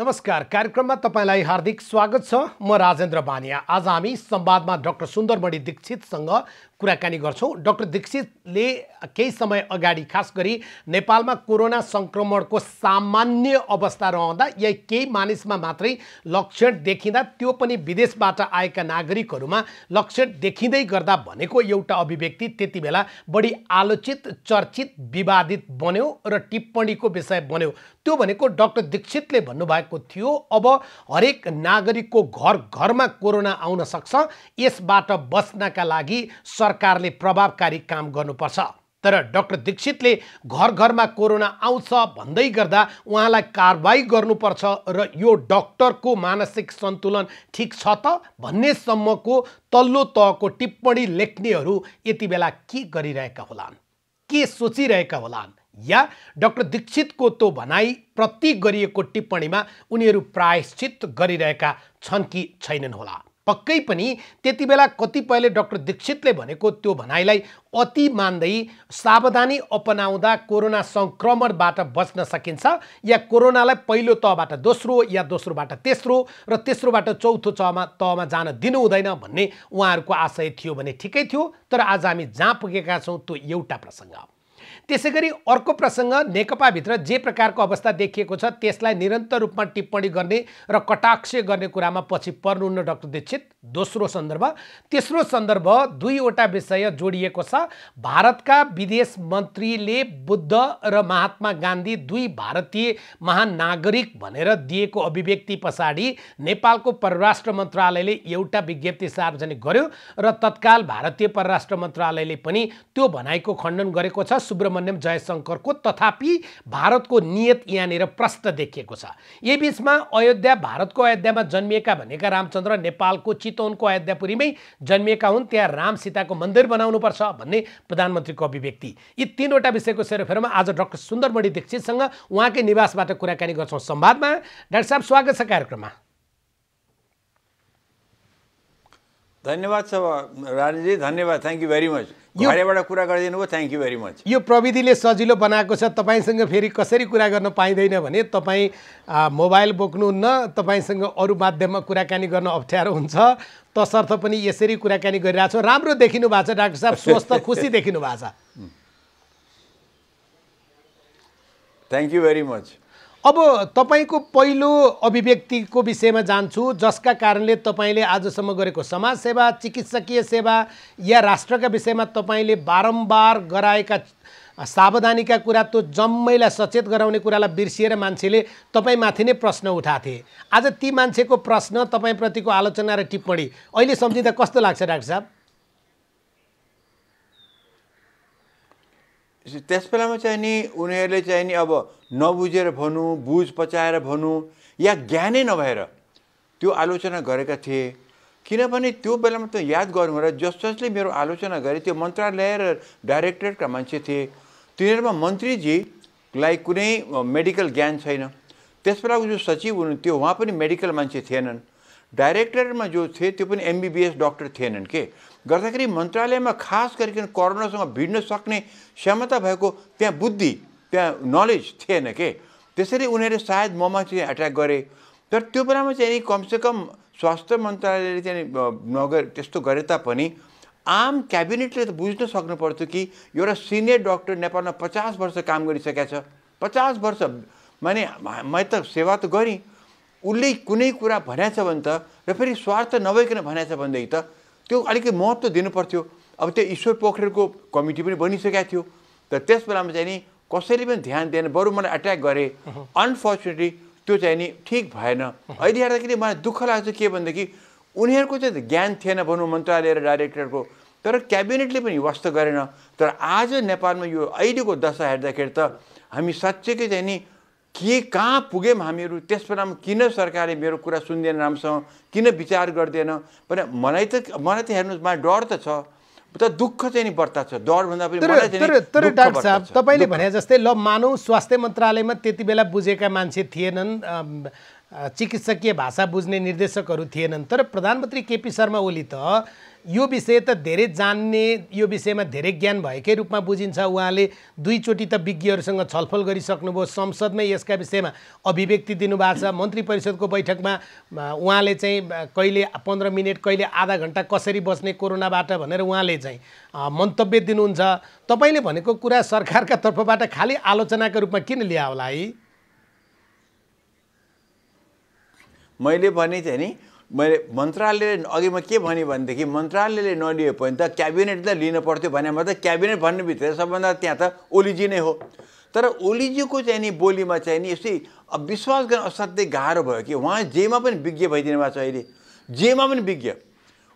नमस्कार कार्यक्रममा तपाईँलाई हार्दिक स्वागत छ म राजेन्द्र बानिया आज हामी संवादमा डक्टर सुन्दरमणि दीक्षितसँग कुराकानी गर्छौँ डक्टर दीक्षितले केही समय अगाडि खास गरी नेपालमा कोरोना सङ्क्रमणको सामान्य अवस्था रहँदा या केही मानिसमा मात्रै लक्षण देखिँदा त्यो पनि विदेशबाट आएका नागरिकहरूमा लक्षण देखिँदै गर्दा भनेको एउटा अभिव्यक्ति त्यति बेला बढी आलोचित चर्चित विवादित बन्यो र टिप्पणीको विषय बन्यो त्यो भनेको डक्टर दीक्षितले भन्नुभएको कोरोनाको थियो अब हरेक नागरिकको घर घरमा कोरोना आउन सक्छ यसबाट बच्नका लागि सरकारले प्रभावकारी काम गर्नुपर्छ तर डक्टर दीक्षितले घर घरमा कोरोना आउँछ भन्दै गर्दा उहाँलाई कारवाही गर्नुपर्छ र यो डक्टरको मानसिक सन्तुलन ठिक छ त भन्नेसम्मको तल्लो तहको टिप्पणी लेख्नेहरू यति बेला के गरिरहेका होलान् के सोचिरहेका होलान् या डाक्टर दीक्षितको त्यो भनाइ प्रति गरिएको टिप्पणीमा उनीहरू प्रायश्चित गरिरहेका छन् कि छैनन् होला पक्कै पनि त्यति बेला कतिपयले डाक्टर दीक्षितले भनेको त्यो भनाइलाई अति मान्दै सावधानी अपनाउँदा कोरोना सङ्क्रमणबाट बच्न सकिन्छ या कोरोनालाई पहिलो तहबाट दोस्रो या दोस्रोबाट तेस्रो र तेस्रोबाट चौथो तहमा तहमा जान दिनु हुँदैन भन्ने उहाँहरूको आशय थियो भने ठिकै थियो तर आज हामी जहाँ पुगेका छौँ त्यो एउटा प्रसङ्ग त्यसै गरी अर्को प्रसङ्ग नेकपाभित्र जे प्रकारको अवस्था देखिएको छ त्यसलाई निरन्तर रूपमा टिप्पणी गर्ने र कटाक्ष गर्ने कुरामा पछि पर्नुहुन्न डाक्टर दीक्षित दोस्रो सन्दर्भ तेस्रो सन्दर्भ दुईवटा विषय जोडिएको छ भारतका विदेश मन्त्रीले बुद्ध र महात्मा गान्धी दुई भारतीय नागरिक भनेर दिएको अभिव्यक्ति पछाडि नेपालको परराष्ट्र मन्त्रालयले एउटा विज्ञप्ति सार्वजनिक गर्यो र तत्काल भारतीय परराष्ट्र मन्त्रालयले पनि त्यो भनाइको खण्डन गरेको छ सुब्रमण्य सुब्रमण्यम जयशङ्करको तथापि भारतको नियत यहाँनिर प्रष्ट देखिएको छ यही बिचमा अयोध्या भारतको अयोध्यामा जन्मिएका भनेका रामचन्द्र नेपालको चितवनको अयोध्यापुरीमै जन्मिएका हुन् त्यहाँ राम सीताको मन्दिर बनाउनुपर्छ भन्ने प्रधानमन्त्रीको अभिव्यक्ति यी तिनवटा विषयको सेरोफेरोमा आज डाक्टर सुन्दरमणि दीक्षितसँग उहाँकै निवासबाट कुराकानी गर्छौँ संवादमा डाक्टर साहब स्वागत छ कार्यक्रममा धन्यवाद छ राजाजी धन्यवाद थ्याङ्क यू भेरी मच घरबाट कुरा गरिदिनु भयो थ्याङ्क यू भेरी मच यो प्रविधिले सजिलो बनाएको छ तपाईँसँग फेरि कसरी कुरा गर्न पाइँदैन भने तपाईँ मोबाइल बोक्नुहुन्न तपाईँसँग अरू माध्यममा कुराकानी गर्न अप्ठ्यारो हुन्छ तसर्थ पनि यसरी कुराकानी गरिरहेको छ राम्रो देखिनु भएको छ डाक्टर साहब स्वस्थ खुसी देखिनु भएको छ थ्याङ्क यू भेरी मच अब तपाईँको पहिलो अभिव्यक्तिको विषयमा जान्छु जसका कारणले तपाईँले आजसम्म गरेको समाजसेवा चिकित्सकीय सेवा या राष्ट्रका विषयमा तपाईँले बारम्बार गराएका सावधानीका कुरा त्यो जम्मैलाई सचेत गराउने कुरालाई बिर्सिएर मान्छेले तपाईँमाथि नै प्रश्न उठाएको आज ती मान्छेको प्रश्न तपाईँप्रतिको आलोचना र टिप्पणी अहिले सम्झिँदा कस्तो लाग्छ डाक्टर साहब त्यस बेलामा चाहिँ नि उनीहरूले चाहिँ नि अब नबुझेर भनौँ बुझ पचाएर भनौँ या ज्ञानै नभएर त्यो आलोचना गरेका थिए किनभने त्यो बेलामा त याद गर्नु र जस जसले मेरो आलोचना गरे त्यो मन्त्रालय र डाइरेक्टरेटका मान्छे थिए तिनीहरूमा मन्त्रीजीलाई कुनै मेडिकल ज्ञान छैन त्यस बेलाको जो सचिव हुनुहुन्थ्यो उहाँ पनि मेडिकल मान्छे थिएनन् डाइरेक्टरेटमा जो थिए त्यो पनि एमबिबिएस डक्टर थिएनन् के गर्दाखेरि मन्त्रालयमा खास गरिकन कोरोनासँग भिड्न सक्ने क्षमता भएको त्यहाँ बुद्धि त्यहाँ नलेज थिएन के त्यसरी उनीहरूले सायद ममा चाहिँ एट्याक गरे तर त्यो बेलामा चाहिँ नि कमसेकम स्वास्थ्य मन्त्रालयले चाहिँ नगर त्यस्तो गरे तापनि आम क्याबिनेटले त बुझ्न सक्नुपर्थ्यो कि एउटा सिनियर डक्टर नेपालमा पचास वर्ष काम गरिसकेका छ पचास वर्ष माने मैले त सेवा त गरेँ उसले कुनै कुरा भनेछ भने त र फेरि स्वार्थ नभइकन भनेछ भनेदेखि त त्यो अलिकति महत्त्व दिनुपर्थ्यो अब त्यो ईश्वर पोखरेलको कमिटी पनि बनिसकेको थियो तर त्यस बेलामा चाहिँ नि कसैले पनि ध्यान दिएन बरु मलाई एट्याक गरे अनफर्चुनेटली त्यो चाहिँ नि ठिक भएन अहिले हेर्दाखेरि मलाई दुःख लाग्छ के भनेदेखि उनीहरूको चाहिँ ज्ञान थिएन भनौँ मन्त्रालय र डाइरेक्टरको तर क्याबिनेटले पनि वास्तव गरेन तर आज नेपालमा यो अहिलेको दशा हेर्दाखेरि त हामी साँच्चैकै चाहिँ नि के कहाँ पुग्यौँ हामीहरू त्यस बेलामा किन सरकारले मेरो कुरा सुन्दैन राम्रोसँग किन विचार गर्दैन भने मलाई त मलाई त हेर्नुहोस् मलाई डर त छ तर दुःख चाहिँ नि बढ्ता छ डरभन्दा पनि तर डाक्टर साहब तपाईँले भने जस्तै ल मानौ स्वास्थ्य मन्त्रालयमा त्यति बेला बुझेका मान्छे थिएनन् चिकित्सकीय भाषा बुझ्ने निर्देशकहरू थिएनन् तर प्रधानमन्त्री केपी शर्मा ओली त यो विषय त धेरै जान्ने यो विषयमा धेरै ज्ञान भएकै रूपमा बुझिन्छ उहाँले दुईचोटि त विज्ञहरूसँग छलफल गरिसक्नुभयो संसदमै यसका विषयमा अभिव्यक्ति दिनुभएको छ मन्त्री परिषदको बैठकमा उहाँले चाहिँ कहिले पन्ध्र मिनट कहिले आधा घन्टा कसरी बस्ने कोरोनाबाट भनेर उहाँले चाहिँ मन्तव्य दिनुहुन्छ तपाईँले भनेको कुरा सरकारका तर्फबाट खालि आलोचनाको रूपमा किन ल्यायो होला है मैले भने चाहिँ नि मैले मन्त्रालयले म के भने भनेदेखि मन्त्रालयले नलिए पनि त क्याबिनेट त लिन पर्थ्यो भने मात्रै क्याबिनेट भन्ने बित्तिकै सबभन्दा त्यहाँ त ओलीजी नै हो तर ओलीजीको चाहिँ नि बोलीमा चाहिँ नि यस्तै विश्वास गर्न असाध्यै गाह्रो भयो कि उहाँ जेमा पनि विज्ञ भइदिनु भएको छ अहिले जेमा पनि विज्ञ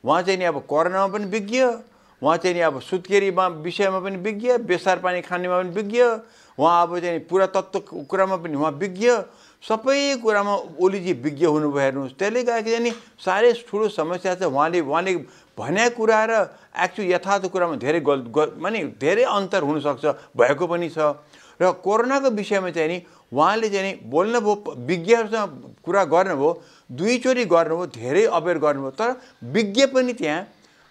उहाँ चाहिँ नि अब कोरोनामा पनि विज्ञ उहाँ चाहिँ नि अब सुत्केरीमा विषयमा पनि विज्ञ बेसार पानी खानेमा पनि विज्ञ उहाँ अब चाहिँ पुरातत्त्वको कुरामा पनि उहाँ विज्ञ सबै कुरामा ओलीजी विज्ञ हुनुभयो हेर्नुहोस् त्यसले गर्दाखेरि नि साह्रै ठुलो समस्या छ उहाँले उहाँले भन्या कुरा र एक्चुअल यथार्थ कुरामा धेरै गल माने धेरै अन्तर हुनसक्छ भएको पनि छ र कोरोनाको विषयमा चाहिँ नि उहाँले चाहिँ नि बोल्नुभयो विज्ञहरूसँग कुरा गर्नुभयो दुईचोटि गर्नुभयो धेरै अवेर गर्नुभयो तर विज्ञ पनि त्यहाँ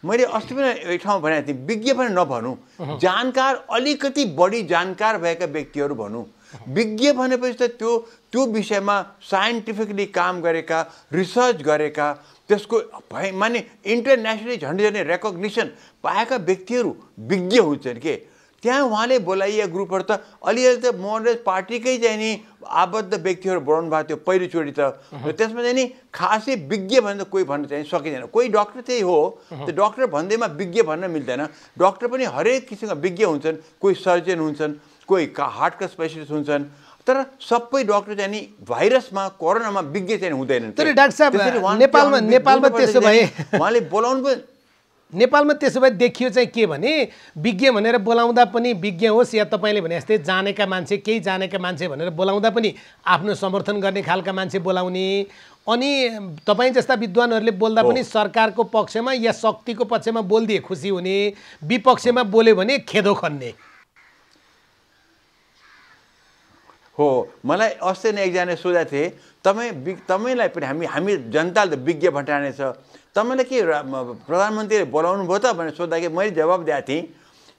मैले अस्ति पनि एक ठाउँमा भनेको थिएँ विज्ञ पनि नभनौँ जानकार अलिकति बढी जानकार भएका व्यक्तिहरू भनौँ विज्ञ भनेपछि त त्यो त्यो विषयमा साइन्टिफिकली काम गरेका रिसर्च गरेका त्यसको भए माने इन्टरनेसनली झन्डै झन्डै रेकग्निसन पाएका व्यक्तिहरू विज्ञ हुन्छन् के त्यहाँ उहाँले बोलाइए ग्रुपहरू त अलिअलि त म पार्टीकै चाहिँ नि आबद्ध व्यक्तिहरू बोलाउनु भएको थियो पहिलोचोटि त त्यसमा चाहिँ नि खासै विज्ञ भनेर कोही भन्न चाहिँ सकिँदैन कोही डक्टर त्यही हो त्यो डक्टर भन्दैमा विज्ञ भन्न मिल्दैन डक्टर पनि हरेक किसिमका विज्ञ हुन्छन् कोही सर्जन हुन्छन् कोही का हार्टका स्पेसलिस्ट हुन्छन् तर सबै डक्टर चाहिँ नि भाइरसमा कोरोनामा विज्ञ चाहिँ हुँदैन तर डाक्टर साहब नेपालमा नेपालमा त्यसो भए उहाँले बोलाउनु नेपालमा त्यसो भए देखियो चाहिँ के भने विज्ञ भनेर बोलाउँदा पनि विज्ञ होस् या तपाईँले भने जस्तै जानेका मान्छे केही जानेका मान्छे भनेर बोलाउँदा पनि आफ्नो समर्थन गर्ने खालका मान्छे बोलाउने अनि तपाईँ जस्ता विद्वानहरूले बोल्दा पनि सरकारको पक्षमा या शक्तिको पक्षमा बोलिदिए खुसी हुने विपक्षमा बोल्यो भने खेदो खन्ने हो मलाई अस्ति नै एकजनाले सोधेको थिएँ तपाईँ वि तपाईँलाई पनि हामी हामी जनताले त विज्ञ छ तपाईँलाई के प्रधानमन्त्रीले बोलाउनु भयो त भनेर सोद्धाखेरि मैले जवाब दिएको थिएँ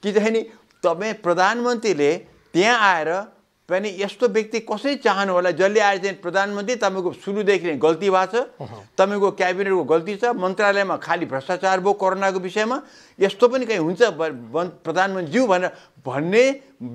कि चाहिँ नि तपाईँ प्रधानमन्त्रीले त्यहाँ आएर पनि यस्तो व्यक्ति कसरी चाहनु होला जसले आएर चाहिँ प्रधानमन्त्री तपाईँको सुरुदेखि नै गल्ती भएको छ तपाईँको क्याबिनेटको गल्ती छ मन्त्रालयमा खालि भ्रष्टाचार भयो कोरोनाको विषयमा यस्तो पनि कहीँ हुन्छ प्रधानमन्त्रीज्यू भनेर भन्ने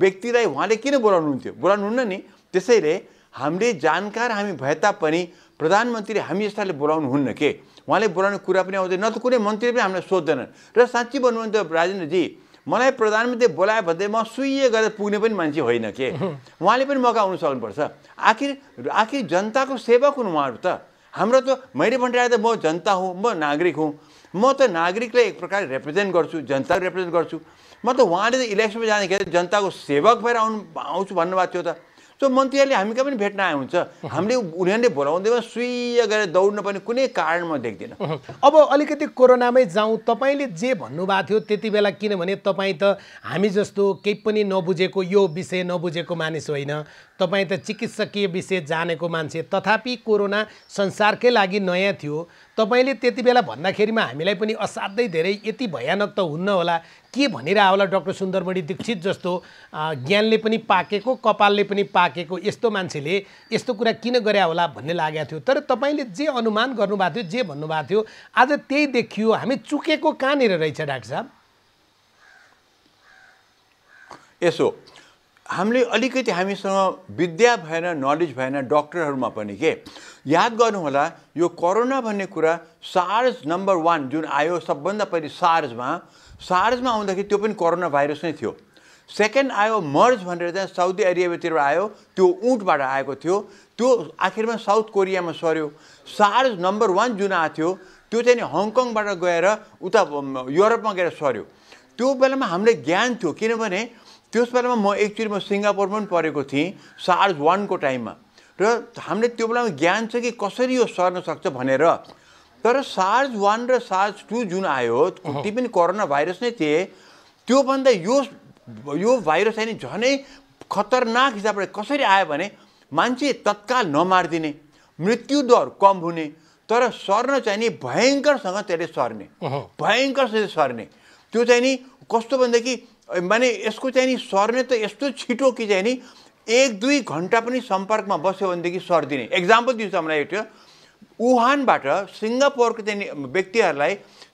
व्यक्तिलाई उहाँले किन बोलाउनुहुन्थ्यो हुन्न नि त्यसैले हामीले जानकार हामी भए तापनि प्रधानमन्त्रीले हामी यस्ताले बोलाउनु हुन्न के उहाँले बोलाउने कुरा पनि आउँदैन न त कुनै मन्त्री पनि हामीलाई सोध्दैनन् र साँच्ची भन्नुहुन्थ्यो राजेन्द्रजी मलाई प्रधानमन्त्री बोलायो भन्दै म सुय गरेर पुग्ने पनि मान्छे होइन के उहाँले पनि मौका आउनु सक्नुपर्छ आखिर आखिर जनताको सेवक हुन् उहाँहरू त हाम्रो त मैले भनिरहेको त म जनता हुँ म नागरिक हुँ म त नागरिकलाई एक प्रकार रिप्रेजेन्ट गर्छु जनता रिप्रेजेन्ट गर्छु म त उहाँले त इलेक्सनमा जाँदाखेरि जनताको सेवक भएर आउनु आउँछु भन्नुभएको थियो त त्यो मन्त्रीहरूले हामी कहाँ पनि भेट्न आए हुन्छ हामीले उनीहरूले बोलाउँदैमा सुई गरेर दौड्न पनि कुनै कारण म देख्दिनँ अब अलिकति कोरोनामै जाउँ तपाईँले जे भन्नुभएको थियो त्यति बेला किनभने तपाईँ त हामी जस्तो केही पनि नबुझेको यो विषय नबुझेको मानिस होइन तपाईँ त चिकित्सकीय विषय जानेको मान्छे तथापि कोरोना संसारकै लागि नयाँ थियो तपाईँले त्यति बेला भन्दाखेरिमा हामीलाई पनि असाध्यै धेरै यति भयानक त हुन्न होला के भनेर होला डक्टर सुन्दरमणि दीक्षित जस्तो ज्ञानले पनि पाकेको कपालले पनि पाकेको यस्तो मान्छेले यस्तो कुरा किन गरे होला भन्ने लागेको थियो तर तपाईँले जे अनुमान गर्नुभएको थियो जे भन्नुभएको थियो आज त्यही देखियो हामी चुकेको कहाँनिर रहेछ डाक्टर साहब यसो हामीले अलिकति हामीसँग विद्या भएन नलेज भएन डक्टरहरूमा पनि के याद गर्नुहोला यो कोरोना भन्ने कुरा सार्स नम्बर वान जुन आयो सबभन्दा पहिले सार्समा सार्समा आउँदाखेरि त्यो पनि कोरोना भाइरस नै थियो सेकेन्ड आयो मर्ज भनेर चाहिँ साउदी अरेबियातिर आयो त्यो उँटबाट आएको थियो त्यो आखिरमा साउथ कोरियामा सर्यो सार्स नम्बर वान जुन आएको थियो त्यो चाहिँ हङकङबाट गएर उता युरोपमा गएर सर्यो त्यो बेलामा हामीले ज्ञान थियो किनभने त्यस बेलामा म एक्चुली म सिङ्गापुर पनि परेको थिएँ सार्ज वानको टाइममा र हामीले त्यो बेलामा ज्ञान छ कि कसरी यो सर्न सक्छ भनेर तर सार्ज वान र सार्ज टू जुन आयो त्यो पनि कोरोना भाइरस नै थिए त्योभन्दा यो यो भाइरस अहिले झनै खतरनाक हिसाबले कसरी आयो भने मान्छे तत्काल नमारिदिने मृत्युदर कम हुने तर सर्न चाहिँ नि भयङ्करसँग त्यसले सर्ने भयङ्करसँग सर्ने त्यो चाहिँ नि कस्तो भनेदेखि माने यसको चाहिँ नि सर्ने त यस्तो छिटो कि चाहिँ नि एक दुई घन्टा पनि सम्पर्कमा बस्यो भनेदेखि सर्दिने एक्जाम्पल दिन्छ मलाई एउटा वुहानबाट सिङ्गापुरको चाहिँ व्यक्तिहरूलाई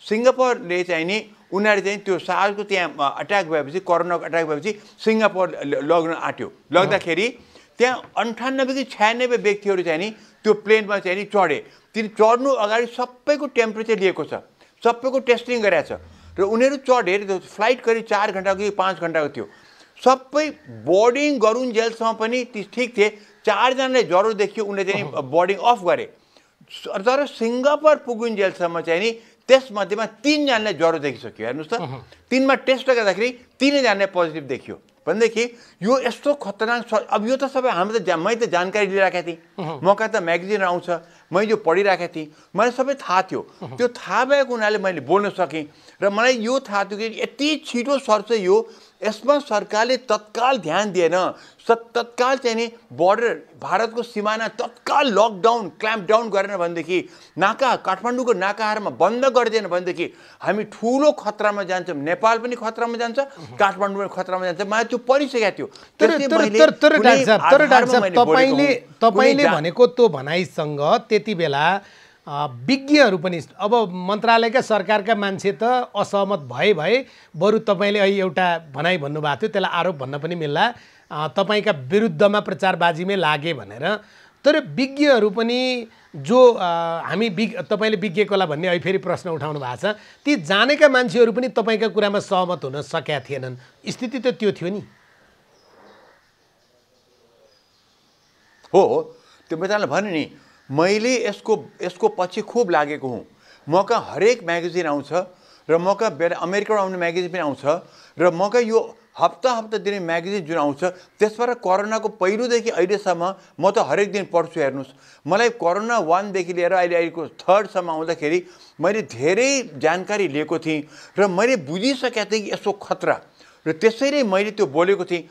सिङ्गापुरले चाहिँ नि उनीहरू चाहिँ त्यो सारको त्यहाँ अट्याक भएपछि कोरोनाको अट्याक भएपछि सिङ्गापुर लग्न आँट्यो लग्दाखेरि त्यहाँ अन्ठानब्बेदेखि छ्यानब्बे व्यक्तिहरू चाहिँ नि त्यो प्लेनमा चाहिँ नि चढे तिनी चढ्नु अगाडि सबैको टेम्परेचर लिएको छ सबैको टेस्टिङ गराएको छ र उनीहरू चढेर फ्लाइट करिब चार घन्टाको कि पाँच घन्टाको थियो सबै बोर्डिङ जेलसम्म पनि ठिक थिए चारजनाले ज्वरो देखियो उनले चाहिँ बोर्डिङ अफ गरे तर सिङ्गापुर जेलसम्म चाहिँ नि त्यसमध्येमा तिनजनालाई ज्वरो देखिसक्यो हेर्नुहोस् त तिनमा टेस्ट गर्दाखेरि तिनैजनाले पोजिटिभ देखियो भनेदेखि यो यस्तो खतरनाक अब यो त सबै हाम्रो त जा मैले त जानकारी लिइरहेको थिएँ म कहाँ त म्यागजिन आउँछ मैले यो पढिरहेको थिएँ मलाई सबै थाहा थियो त्यो थाहा भएको हुनाले मैले बोल्न सकेँ र मलाई यो थाहा थियो कि यति छिटो सर्छ यो यसमा सरकारले तत्काल ध्यान दिएन तत्काल चाहिँ नि बोर्डर भारतको सिमाना तत्काल लकडाउन क्ल्याम्पडाउन गरेन भनेदेखि नाका काठमाडौँको नाकाहरूमा बन्द गरिदिएन भनेदेखि हामी ठुलो खतरामा जान्छौँ नेपाल पनि खतरामा जान्छ काठमाडौँ पनि खतरामा जान्छ मलाई त्यो परिसकेको थियो तपाईँले तपाईँले भनेको त्यो भनाइसँग त्यति बेला विज्ञहरू पनि अब मन्त्रालयका सरकारका मान्छे त असहमत भए भए बरु तपाईँले अहिले एउटा भनाइ भन्नुभएको थियो त्यसलाई आरोप भन्न पनि मिल्ला तपाईँका विरुद्धमा प्रचारबाजीमै लागे भनेर तर विज्ञहरू पनि जो हामी विज्ञ तपाईँले विज्ञकोलाई भन्ने अहिले फेरि प्रश्न उठाउनु भएको छ ती जानेका मान्छेहरू पनि तपाईँका कुरामा सहमत हुन सकेका थिएनन् स्थिति त त्यो थियो नि हो त्यो मैले भने नि मैले यसको यसको पछि खुब लागेको हुँ म कहाँ हरेक म्यागजिन आउँछ र म कहाँ बेला अमेरिकाबाट आउने म्यागजिन पनि आउँछ र म कहाँ यो हप्ता हप्ता दिने म्यागजिन जुन आउँछ त्यसबाट कोरोनाको पहिलोदेखि अहिलेसम्म म त हरेक दिन पढ्छु हेर्नुहोस् मलाई कोरोना वानदेखि लिएर अहिले अहिलेको थर्डसम्म आउँदाखेरि मैले धेरै जानकारी लिएको थिएँ र मैले बुझिसकेको थिएँ कि यसको खतरा र त्यसैले मैले त्यो बोलेको थिएँ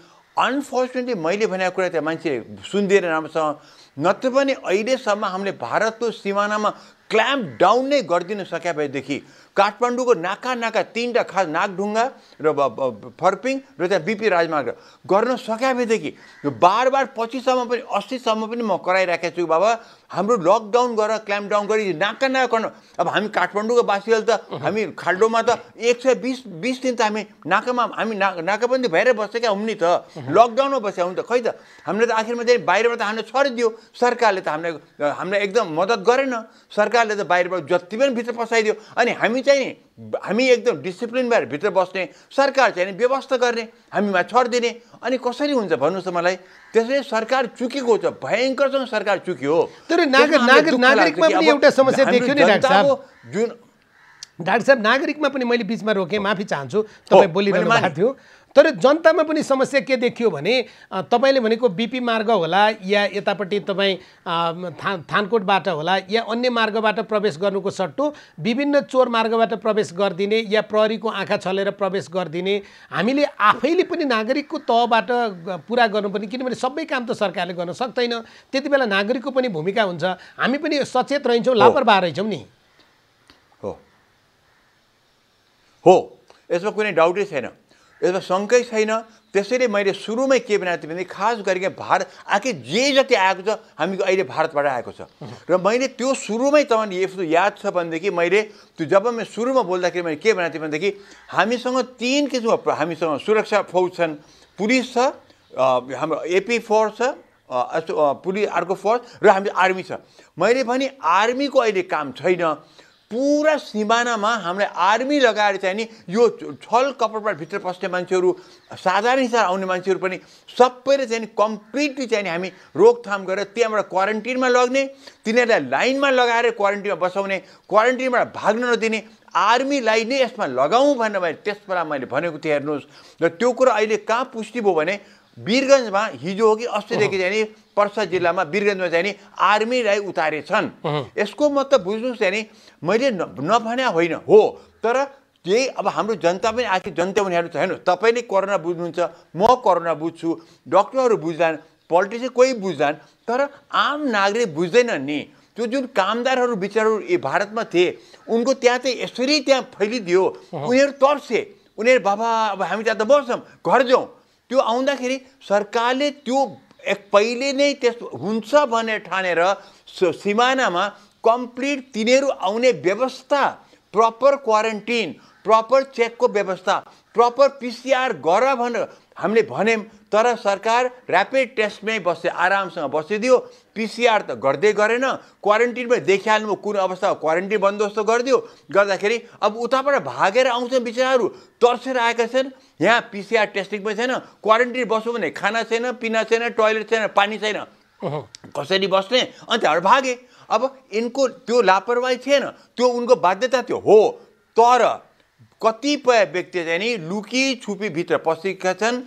अनफोर्चुनेटली मैले भनेको कुरा त्यहाँ मान्छे सुन्दिएन राम्रोसँग नत्र पनि अहिलेसम्म हामीले भारतको सिमानामा क्ल्याम्प डाउन नै गरिदिनु सके भएदेखि काठमाडौँको नाका नाका तिनवटा खास नागढुङ्गा र फर्पिङ र त्यहाँ बिपी राजमार्ग गर्न सक्यो भनेदेखि बार बार पच्चिससम्म पनि अस्सीसम्म पनि म कराइराखेको छु बाबा हाम्रो लकडाउन गरेर क्ल्याम्पडाउन गरी नाका नाका गर्न अब हामी काठमाडौँको बासीहरूले त हामी खाल्डोमा त एक सय बिस बिस दिन त हामी नाकामा हामी ना नाकाबन्दी भएर बसेका हौँ नि त लकडाउनमा बसेका हौँ त खै त हामीले त आखिरमा चाहिँ बाहिरबाट त हामीलाई छरिदियो सरकारले त हामीलाई हामीलाई एकदम मद्दत गरेन सरकारले त बाहिरबाट जति पनि भित्र पसाइदियो अनि हामी चाहिँ नि हामी एकदम डिसिप्लिन भएर भित्र बस्ने सरकार चाहिँ नि व्यवस्था गर्ने हामीमा दिने अनि कसरी हुन्छ भन्नुहोस् त मलाई त्यसले सरकार चुकेको छ भयङ्करसँग सरकार चुक्यो हो तर नागरिक नागरिकमा पनि एउटा समस्या देखियो नि जुन डाक्टर साहब नागरिकमा पनि मैले बिचमा रोकेँ माफी चाहन्छु तपाईँ बोलिरहनु भएको थियो तर जनतामा पनि समस्या के देखियो भने तपाईँले भनेको बिपी मार्ग होला या यतापट्टि तपाईँ थान थानकोटबाट होला या अन्य मार्गबाट प्रवेश गर्नुको सट्टो विभिन्न चोर मार्गबाट प्रवेश गरिदिने या प्रहरीको आँखा छलेर प्रवेश गरिदिने हामीले आफैले पनि नागरिकको तहबाट पुरा गर्नुपर्ने किनभने सबै काम त सरकारले गर्न सक्दैन त्यति बेला नागरिकको पनि भूमिका हुन्छ हामी पनि सचेत रहन्छौँ लापरवाह रहेछौँ नि हो यसमा कुनै डाउटै छैन यसमा शङ्कै छैन त्यसैले मैले सुरुमै के बनाएको थिएँ भने खास गरिकन भारत आखिर जे जति आएको छ हामी अहिले भारतबाट आएको छ र मैले त्यो सुरुमै तपाईँले यस्तो याद छ भनेदेखि मैले त्यो जब म सुरुमा बोल्दाखेरि मैले के बनाएको थिएँ भनेदेखि हामीसँग तिन किसिमको हामीसँग सुरक्षा फौज छन् पुलिस छ हाम्रो एपी फोर्स छ पुलिस अर्को फोर्स र हामी आर्मी छ मैले भने आर्मीको अहिले काम छैन पुरा सिमानामा हामीले आर्मी लगाएर चाहिँ नि यो छल कपडबाट भित्र पस्ने मान्छेहरू साधारण हिसाब आउने मान्छेहरू पनि सबैले चाहिँ नि कम्प्लिटली चाहिँ नि हामी रोकथाम गरेर त्यहाँबाट क्वारेन्टिनमा लग्ने तिनीहरूलाई लाइनमा लगाएर क्वारेन्टिनमा बसाउने क्वारेन्टिनबाट भाग्न नदिने आर्मीलाई नै यसमा लगाउँ भनेर मैले त्यस मैले भनेको थिएँ हेर्नुहोस् र त्यो कुरा अहिले कहाँ पुष्टि भयो भने वीरगन्जमा हिजो हो कि अस्तिदेखि चाहिँ नि पर्स जिल्लामा वीरगन्जमा चाहिँ नि आर्मीलाई उतारेछन् यसको मतलब बुझ्नुहोस् चाहिँ नि मैले नभने होइन हो तर त्यही अब हाम्रो जनता पनि आखिर जनता पनि हेर्नु हेर्नु तपाईँले कोरोना बुझ्नुहुन्छ म कोरोना बुझ्छु डक्टरहरू बुझ्दैन पोलिटिसियन कोही बुझ्दैन तर आम नागरिक बुझ्दैनन् नि त्यो जुन कामदारहरू बिचराहरू भारतमा थिए उनको त्यहाँ चाहिँ यसरी त्यहाँ फैलिदियो उनीहरू तर्से उनीहरू बाबा अब हामी त्यहाँ त बस्छौँ घर जाउँ त्यो आउँदाखेरि सरकारले त्यो पहिले नै त्यस्तो हुन्छ भनेर ठानेर सिमानामा कम्प्लिट तिनीहरू आउने व्यवस्था प्रपर क्वारेन्टिन प्रपर चेकको व्यवस्था प्रपर पिसिआर गर भनेर हामीले भन्यौँ तर सरकार ऱ्यापिड टेस्टमै बस्यो आरामसँग बसिदियो पिसिआर त गर्दै गरेन क्वारेन्टिनमै देखिहाल्नु कुन अवस्था क्वारेन्टिन बन्दोबस्त गरिदियो गर्दाखेरि अब उताबाट भागेर आउँछन् बिचराहरू तर्सेर आएका छन् यहाँ पिसिआर टेस्टिङ पनि छैन क्वारेन्टिन बस्यो भने खाना छैन पिना छैन टोयलेट छैन पानी छैन कसरी बस्ने अनि त्यहाँबाट भागे अब यिनको त्यो लापरवाही थिएन त्यो उनको बाध्यता त्यो हो तर कतिपय व्यक्ति चाहिँ नि लुकी छुपी भित्र पसेका छन्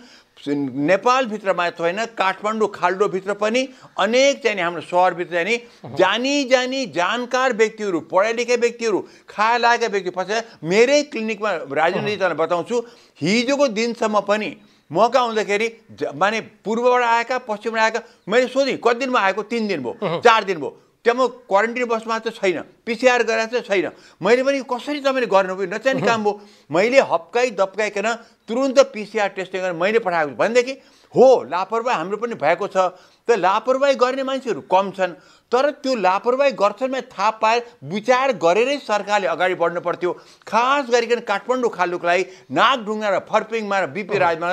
नेपालभित्र मात्र होइन काठमाडौँ खाल्डोभित्र पनि अनेक चाहिँ हाम्रो सहरभित्र चाहिँ जानी जानी जानकार व्यक्तिहरू पढाइ लेखेका व्यक्तिहरू खाया लागेका व्यक्ति पछाडि मेरै क्लिनिकमा राजेन्द्रजीलाई बताउँछु हिजोको दिनसम्म पनि मौका आउँदाखेरि माने पूर्वबाट आएका पश्चिमबाट आएका मैले सोधेँ कति दिनमा आएको तिन दिन भयो चार दिन भयो त्यहाँ म क्वारेन्टिन बसमा चाहिँ छैन पिसिआर गरेर चाहिँ छैन मैले पनि कसरी तपाईँले गर्नुभयो नचाहिने काम हो मैले हप्काइ दप्काइकन तुरुन्त पिसिआर टेस्टिङ गरेर मैले पठाएको भनेदेखि हो लापरवाही हाम्रो पनि भएको छ त लापरवाही गर्ने मान्छेहरू कम छन् तर त्यो लापरवाही गर्छन् भने थाहा पाए विचार गरेरै सरकारले अगाडि बढ्नु पर्थ्यो खास गरिकन काठमाडौँ खालुकलाई नागढुङ्गा र फर्पिङमा र बिपी राजमा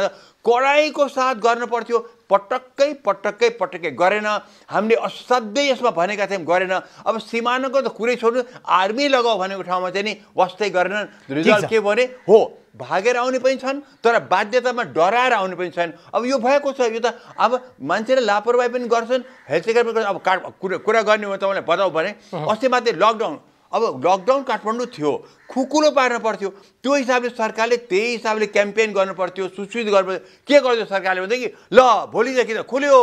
कडाइको साथ गर्नु पर्थ्यो पटक्कै पटक्कै पटक्कै गरेन हामीले असाध्यै यसमा भनेका थियौँ गरेन अब सिमानाको त कुरै छोड्नु आर्मी लगाऊ भनेको ठाउँमा चाहिँ नि वस्तै गरेनन् रिजल्ट के भने हो भागेर आउने पनि छन् तर बाध्यतामा डराएर आउने पनि छन् अब यो भएको छ यो त अब मान्छेले लापरवाही पनि गर्छन् हेल्थ केयर पनि गर्छन् अब काठ कुरा कुरा गर्ने हो तपाईँलाई बताऊ भने अस्ति मात्रै लकडाउन अब लकडाउन काठमाडौँ थियो खुकुलो पार्न पर्थ्यो त्यो हिसाबले सरकारले त्यही हिसाबले क्याम्पेन गर्नु पर्थ्यो सूचित गर्नु पर्थ्यो के गर्थ्यो सरकारले भनेदेखि कि ल भोलिदेखि त खुल्यो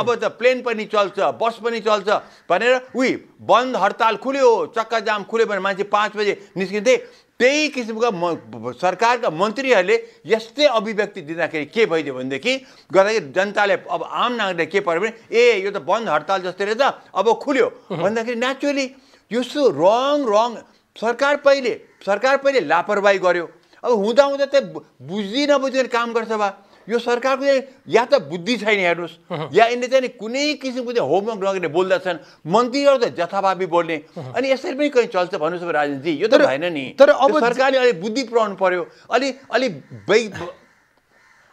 अब त प्लेन पनि चल्छ बस पनि चल्छ भनेर उही बन्द हडताल खुल्यो चक्काजाम खुल्यो भने मान्छे पाँच बजे निस्किन्थे त्यही किसिमका म सरकारका मन्त्रीहरूले यस्तै अभिव्यक्ति दिँदाखेरि के भइदियो भनेदेखि गर्दाखेरि जनताले अब आम नागरिकले के पऱ्यो भने ए यो त बन्द हडताल जस्तै रहेछ अब खुल्यो भन्दाखेरि नेचुरली यो रङ रङ सरकार पहिले सरकार पहिले लापरवाही गर्यो अब हुँदा हुँदा त बुझ्दै नबुझिकन काम गर्छ भए यो सरकारको चाहिँ या त बुद्धि छैन हेर्नुहोस् या यिनले चाहिँ कुनै किसिमको चाहिँ होमवर्क नगर्ने बोल्दछन् मन्त्रीहरू त जथाभावी बोल्ने अनि यसरी पनि कहीँ चल्छ भन्नुहोस् राजनीति यो त भएन नि तर अब सरकारले अलिक बुद्धि पुऱ्याउनु पर्यो अलि अलि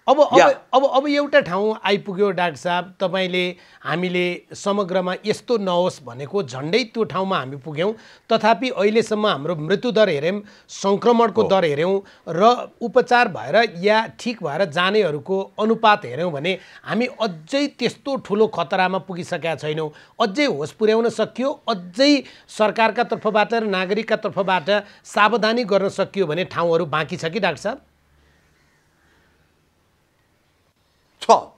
अब अब अब अब एउटा ठाउँ आइपुग्यो डाक्टर साहब तपाईँले हामीले समग्रमा यस्तो नहोस् भनेको झन्डै त्यो ठाउँमा हामी पुग्यौँ तथापि अहिलेसम्म हाम्रो मृत्युदर हेऱ्यौँ सङ्क्रमणको दर हेऱ्यौँ र उपचार भएर या ठिक भएर जानेहरूको अनुपात हेऱ्यौँ भने हामी अझै त्यस्तो ठुलो खतरामा पुगिसकेका छैनौँ अझै होस पुर्याउन सकियो अझै सरकारका तर्फबाट र नागरिकका तर्फबाट सावधानी गर्न सकियो भने ठाउँहरू बाँकी छ कि डाक्टर साहब Tom.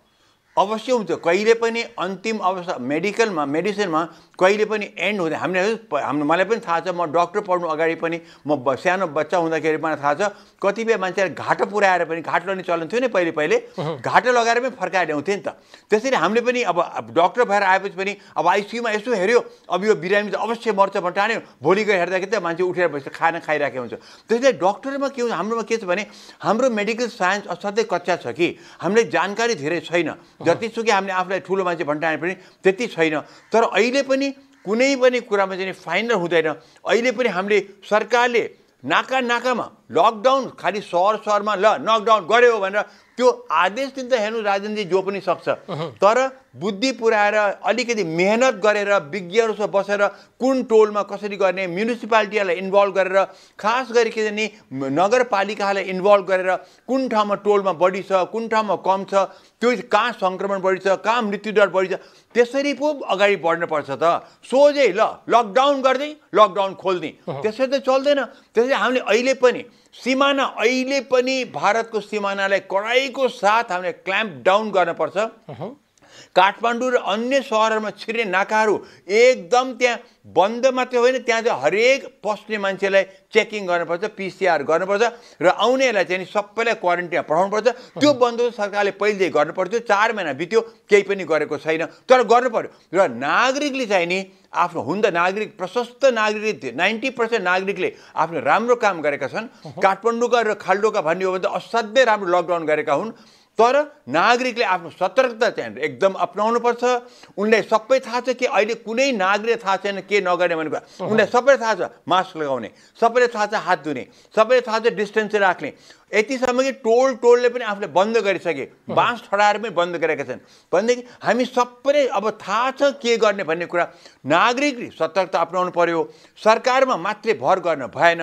अवश्य हुन्छ कहिले पनि अन्तिम अवस्था मेडिकलमा मेडिसिनमा कहिले पनि एन्ड हुँदैन हामीले हाम्रो मलाई पनि थाहा छ म डक्टर पढ्नु अगाडि पनि म सानो बच्चा हुँदाखेरि मलाई थाहा छ कतिपय मान्छेलाई घाटो पुऱ्याएर पनि घाटो लगाउने चलन थियो नि पहिले पहिले घाटो लगाएर पनि फर्काएर ल्याउँथ्यो नि त त्यसरी हामीले पनि अब डक्टर भएर आएपछि पनि अब आइसियुमा यसो हेऱ्यो अब यो बिरामी त अवश्य मर्छ भने टान्यो भोलि गएर हेर्दाखेरि त मान्छे उठेर बसेर खाना खाइरहेको हुन्छ त्यसले डक्टरमा के हुन्छ हाम्रोमा के छ भने हाम्रो मेडिकल साइन्स असाध्यै कच्चा छ कि हामीले जानकारी धेरै छैन जतिसुकै हामीले आफूलाई ठुलो मान्छे भन्टाए पनि त्यति छैन तर अहिले पनि कुनै पनि कुरामा चाहिँ फाइनल हुँदैन अहिले पनि हामीले सरकारले नाका नाकामा लकडाउन खालि सहर सहरमा ल लकडाउन गऱ्यो भनेर त्यो आदेश दिन त हेर्नु राजनजी जो पनि सक्छ तर बुद्धि पुऱ्याएर अलिकति मेहनत गरेर विज्ञहरूसँग बसेर कुन टोलमा कसरी गर्ने म्युनिसिपालिटीहरूलाई इन्भल्भ गरेर खास गरी के भने नगरपालिकाहरूलाई इन्भल्भ गरेर कुन ठाउँमा टोलमा बढी छ कुन ठाउँमा कम छ त्यो कहाँ सङ्क्रमण बढी छ कहाँ मृत्युदर बढी छ त्यसरी पो अगाडि बढ्नुपर्छ त सोझै ल लकडाउन गर्दै लकडाउन खोल्दै त्यसरी त चल्दैन त्यसरी हामीले अहिले पनि सिमाना अहिले पनि भारतको सिमानालाई कडाइको साथ हामीले क्ल्याम्प डाउन गर्नुपर्छ काठमाडौँ र अन्य सहरहरूमा छिर्ने नाकाहरू एकदम त्यहाँ बन्द मात्रै होइन त्यहाँ चाहिँ हरेक पस्ने मान्छेलाई चेकिङ गर्नुपर्छ पिसिआर गर्नुपर्छ र आउनेहरूलाई चाहिँ सबैलाई क्वारेन्टिनमा पठाउनुपर्छ त्यो बन्द सरकारले पहिल्यै गर्नुपर्थ्यो चार महिना बित्यो केही पनि गरेको छैन तर गर्नु पऱ्यो र नागरिकले चाहिँ नि आफ्नो त नागरिक प्रशस्त नागरिक नाइन्टी पर्सेन्ट नागरिकले आफ्नो राम्रो काम गरेका छन् काठमाडौँका र खाल्डोका भन्ने हो भने त असाध्यै राम्रो लकडाउन गरेका हुन् तर नागरिकले आफ्नो सतर्कता चाहिँ एकदम पर्छ उनलाई सबै थाहा छ कि अहिले कुनै नागरिक थाहा छैन के नगर्ने भनेको उनलाई सबैले थाहा छ मास्क लगाउने सबैले थाहा छ हात धुने सबैले थाहा छ डिस्टेन्स राख्ने यतिसम्म कि टोल टोलले पनि आफूले बन्द गरिसके बाँस ठडाएर पनि बन्द गरेका छन् भनेदेखि हामी सबैले अब थाहा छ के गर्ने भन्ने कुरा नागरिकले सतर्कता अप्नाउनु पर्यो सरकारमा मात्रै भर गर्न भएन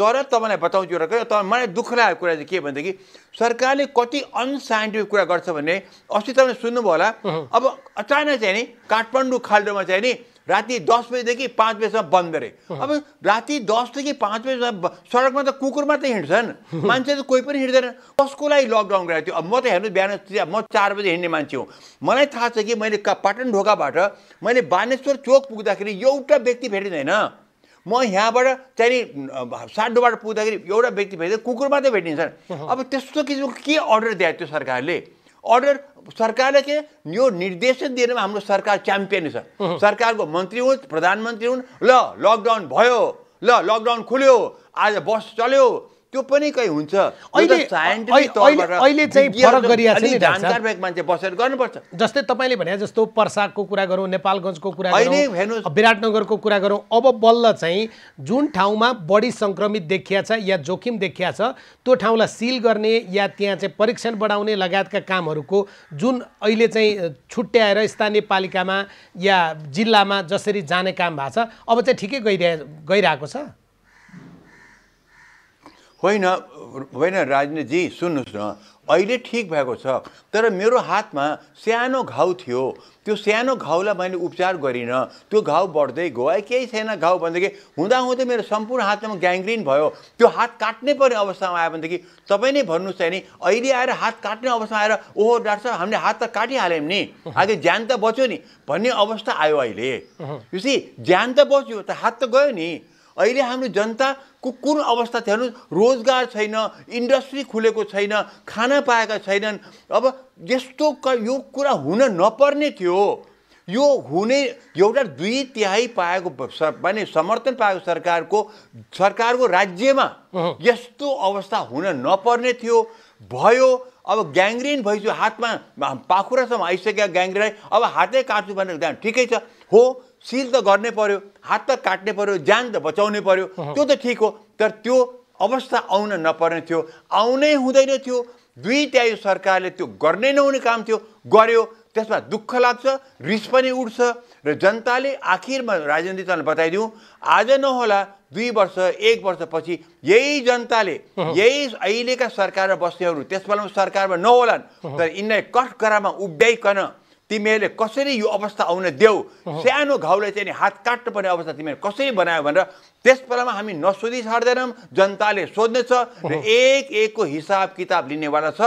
तर तपाईँलाई बताउँछु र कुरा तपाईँ मलाई दुःख लागेको कुरा चाहिँ के भनेदेखि सरकारले कति अनसाइन्टिफिक कुरा गर्छ भने अस्ति तपाईँले सुन्नुभयो होला अब अचानक चाहिँ नि काठमाडौँ खाल्डोमा चाहिँ नि राति दस बजीदेखि पाँच बजीसम्म बन्द रे अब राति दसदेखि पाँच बजीसम्म सडकमा त कुकुर मात्रै हिँड्छन् मान्छे त कोही पनि हिँड्दैन कसको लागि लकडाउन गराएको थियो अब म त हेर्नु बिहान म चार बजी हिँड्ने मान्छे हो मलाई थाहा छ कि मैले पाटन ढोकाबाट मैले बानेश्वर चोक पुग्दाखेरि एउटा व्यक्ति भेटिँदैन म यहाँबाट चाहिँ साडोबाट पुग्दाखेरि एउटा व्यक्ति भेट्दै कुकुर मात्रै भेटिन्छन् अब त्यस्तो किसिमको के अर्डर दिएको थियो सरकारले अर्डर सरकारले के यो निर्देशन दिएरमा हाम्रो सरकार च्याम्पियन छ सरकारको मन्त्री हुन् प्रधानमन्त्री हुन् ल लकडाउन भयो ल लकडाउन खुल्यो आज बस चल्यो त्यो पनि कहीँ हुन्छ अहिले चाहिँ फरक मान्छे बसेर गर्नुपर्छ जस्तै तपाईँले भने जस्तो पर्सागको कुरा गरौँ नेपालगञ्जको कुरा गरौँ विराटनगरको कुरा गरौँ अब बल्ल चाहिँ जुन ठाउँमा बढी सङ्क्रमित देखिया छ या जोखिम देखिया छ त्यो ठाउँलाई सिल गर्ने या त्यहाँ चाहिँ परीक्षण बढाउने लगायतका कामहरूको जुन अहिले चाहिँ छुट्याएर स्थानीय पालिकामा या जिल्लामा जसरी जाने काम भएको छ अब चाहिँ ठिकै गइरहे गइरहेको छ होइन होइन राजनीतिजी सुन्नुहोस् न अहिले ठिक भएको छ तर मेरो हातमा सानो घाउ थियो त्यो सानो घाउलाई मैले उपचार गरिनँ त्यो घाउ बढ्दै गयो है केही छैन घाउ भनेदेखि हुँदाहुँदै मेरो सम्पूर्ण हातमा ग्याङ्ग्रिन भयो त्यो हात काट्नै पर्ने अवस्थामा आयो भनेदेखि तपाईँ नै भन्नुहोस् चाहिँ नि अहिले आएर हात काट्ने अवस्थामा आएर ओहो डाक्टर साहब हामीले हात त काटिहाल्यौँ नि अघि ज्यान त बच्यो नि भन्ने अवस्था आयो अहिले सी ज्यान त बच्यो त हात त गयो नि अहिले हाम्रो जनताको कुन अवस्था थियो हेर्नुहोस् रोजगार छैन इन्डस्ट्री खुलेको छैन खाना पाएका छैनन् अब यस्तो यो कुरा हुन नपर्ने थियो यो हुने एउटा दुई तिहाई पाएको माने समर्थन पाएको सरकारको सरकारको राज्यमा यस्तो अवस्था हुन नपर्ने थियो भयो अब ग्याङ्ग्रिन भइसक्यो हातमा पाखुरासम्म आइसक्यो ग्याङ्ग्रिन अब हातै काट्छु भनेर ठिकै छ हो सिल त गर्नै पर्यो हात त काट्ने पर्यो ज्यान त बचाउनै पर्यो त्यो त ठिक हो तर त्यो अवस्था आउन नपर्ने थियो आउनै हुँदैन थियो दुई त्यायो सरकारले त्यो गर्नै नहुने काम थियो गर्यो त्यसमा दुःख लाग्छ रिस पनि उठ्छ र जनताले आखिरमा राजनीति तल बताइदिउँ आज नहोला दुई वर्ष एक वर्षपछि यही जनताले यही अहिलेका सरकारमा बस्नेहरू त्यस बेलामा सरकारमा नहोलान् तर यिनलाई करामा उभ्याइकन तिमीहरूले कसरी यो अवस्था आउन देऊ सानो घाउले चाहिँ नि हात काट्नुपर्ने अवस्था तिमीहरू कसरी बनायो भनेर त्यस बेलामा हामी नसोधी छाड्दैनौँ जनताले सोध्नेछ र एक एकको हिसाब किताब लिनेवाला छ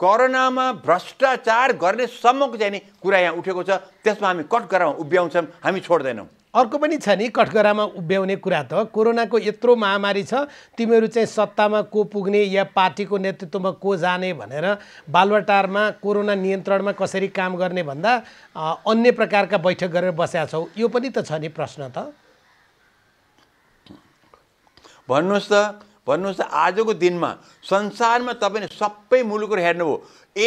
कोरोनामा भ्रष्टाचार गर्नेसम्मको चाहिँ नि कुरा यहाँ उठेको छ त्यसमा हामी कट गराउँ उभ्याउँछौँ हामी छोड्दैनौँ अर्को पनि छ नि कठगरामा उभ्याउने कुरा त कोरोनाको यत्रो महामारी छ तिमीहरू चाहिँ सत्तामा को पुग्ने या पार्टीको नेतृत्वमा को जाने भनेर बालुवाटारमा कोरोना नियन्त्रणमा कसरी काम गर्ने भन्दा अन्य प्रकारका बैठक गरेर बसेका छौ यो पनि त छ नि प्रश्न त भन्नुहोस् त भन्नुहोस् त आजको दिनमा संसारमा तपाईँले सबै मुलुकहरू हेर्नुभयो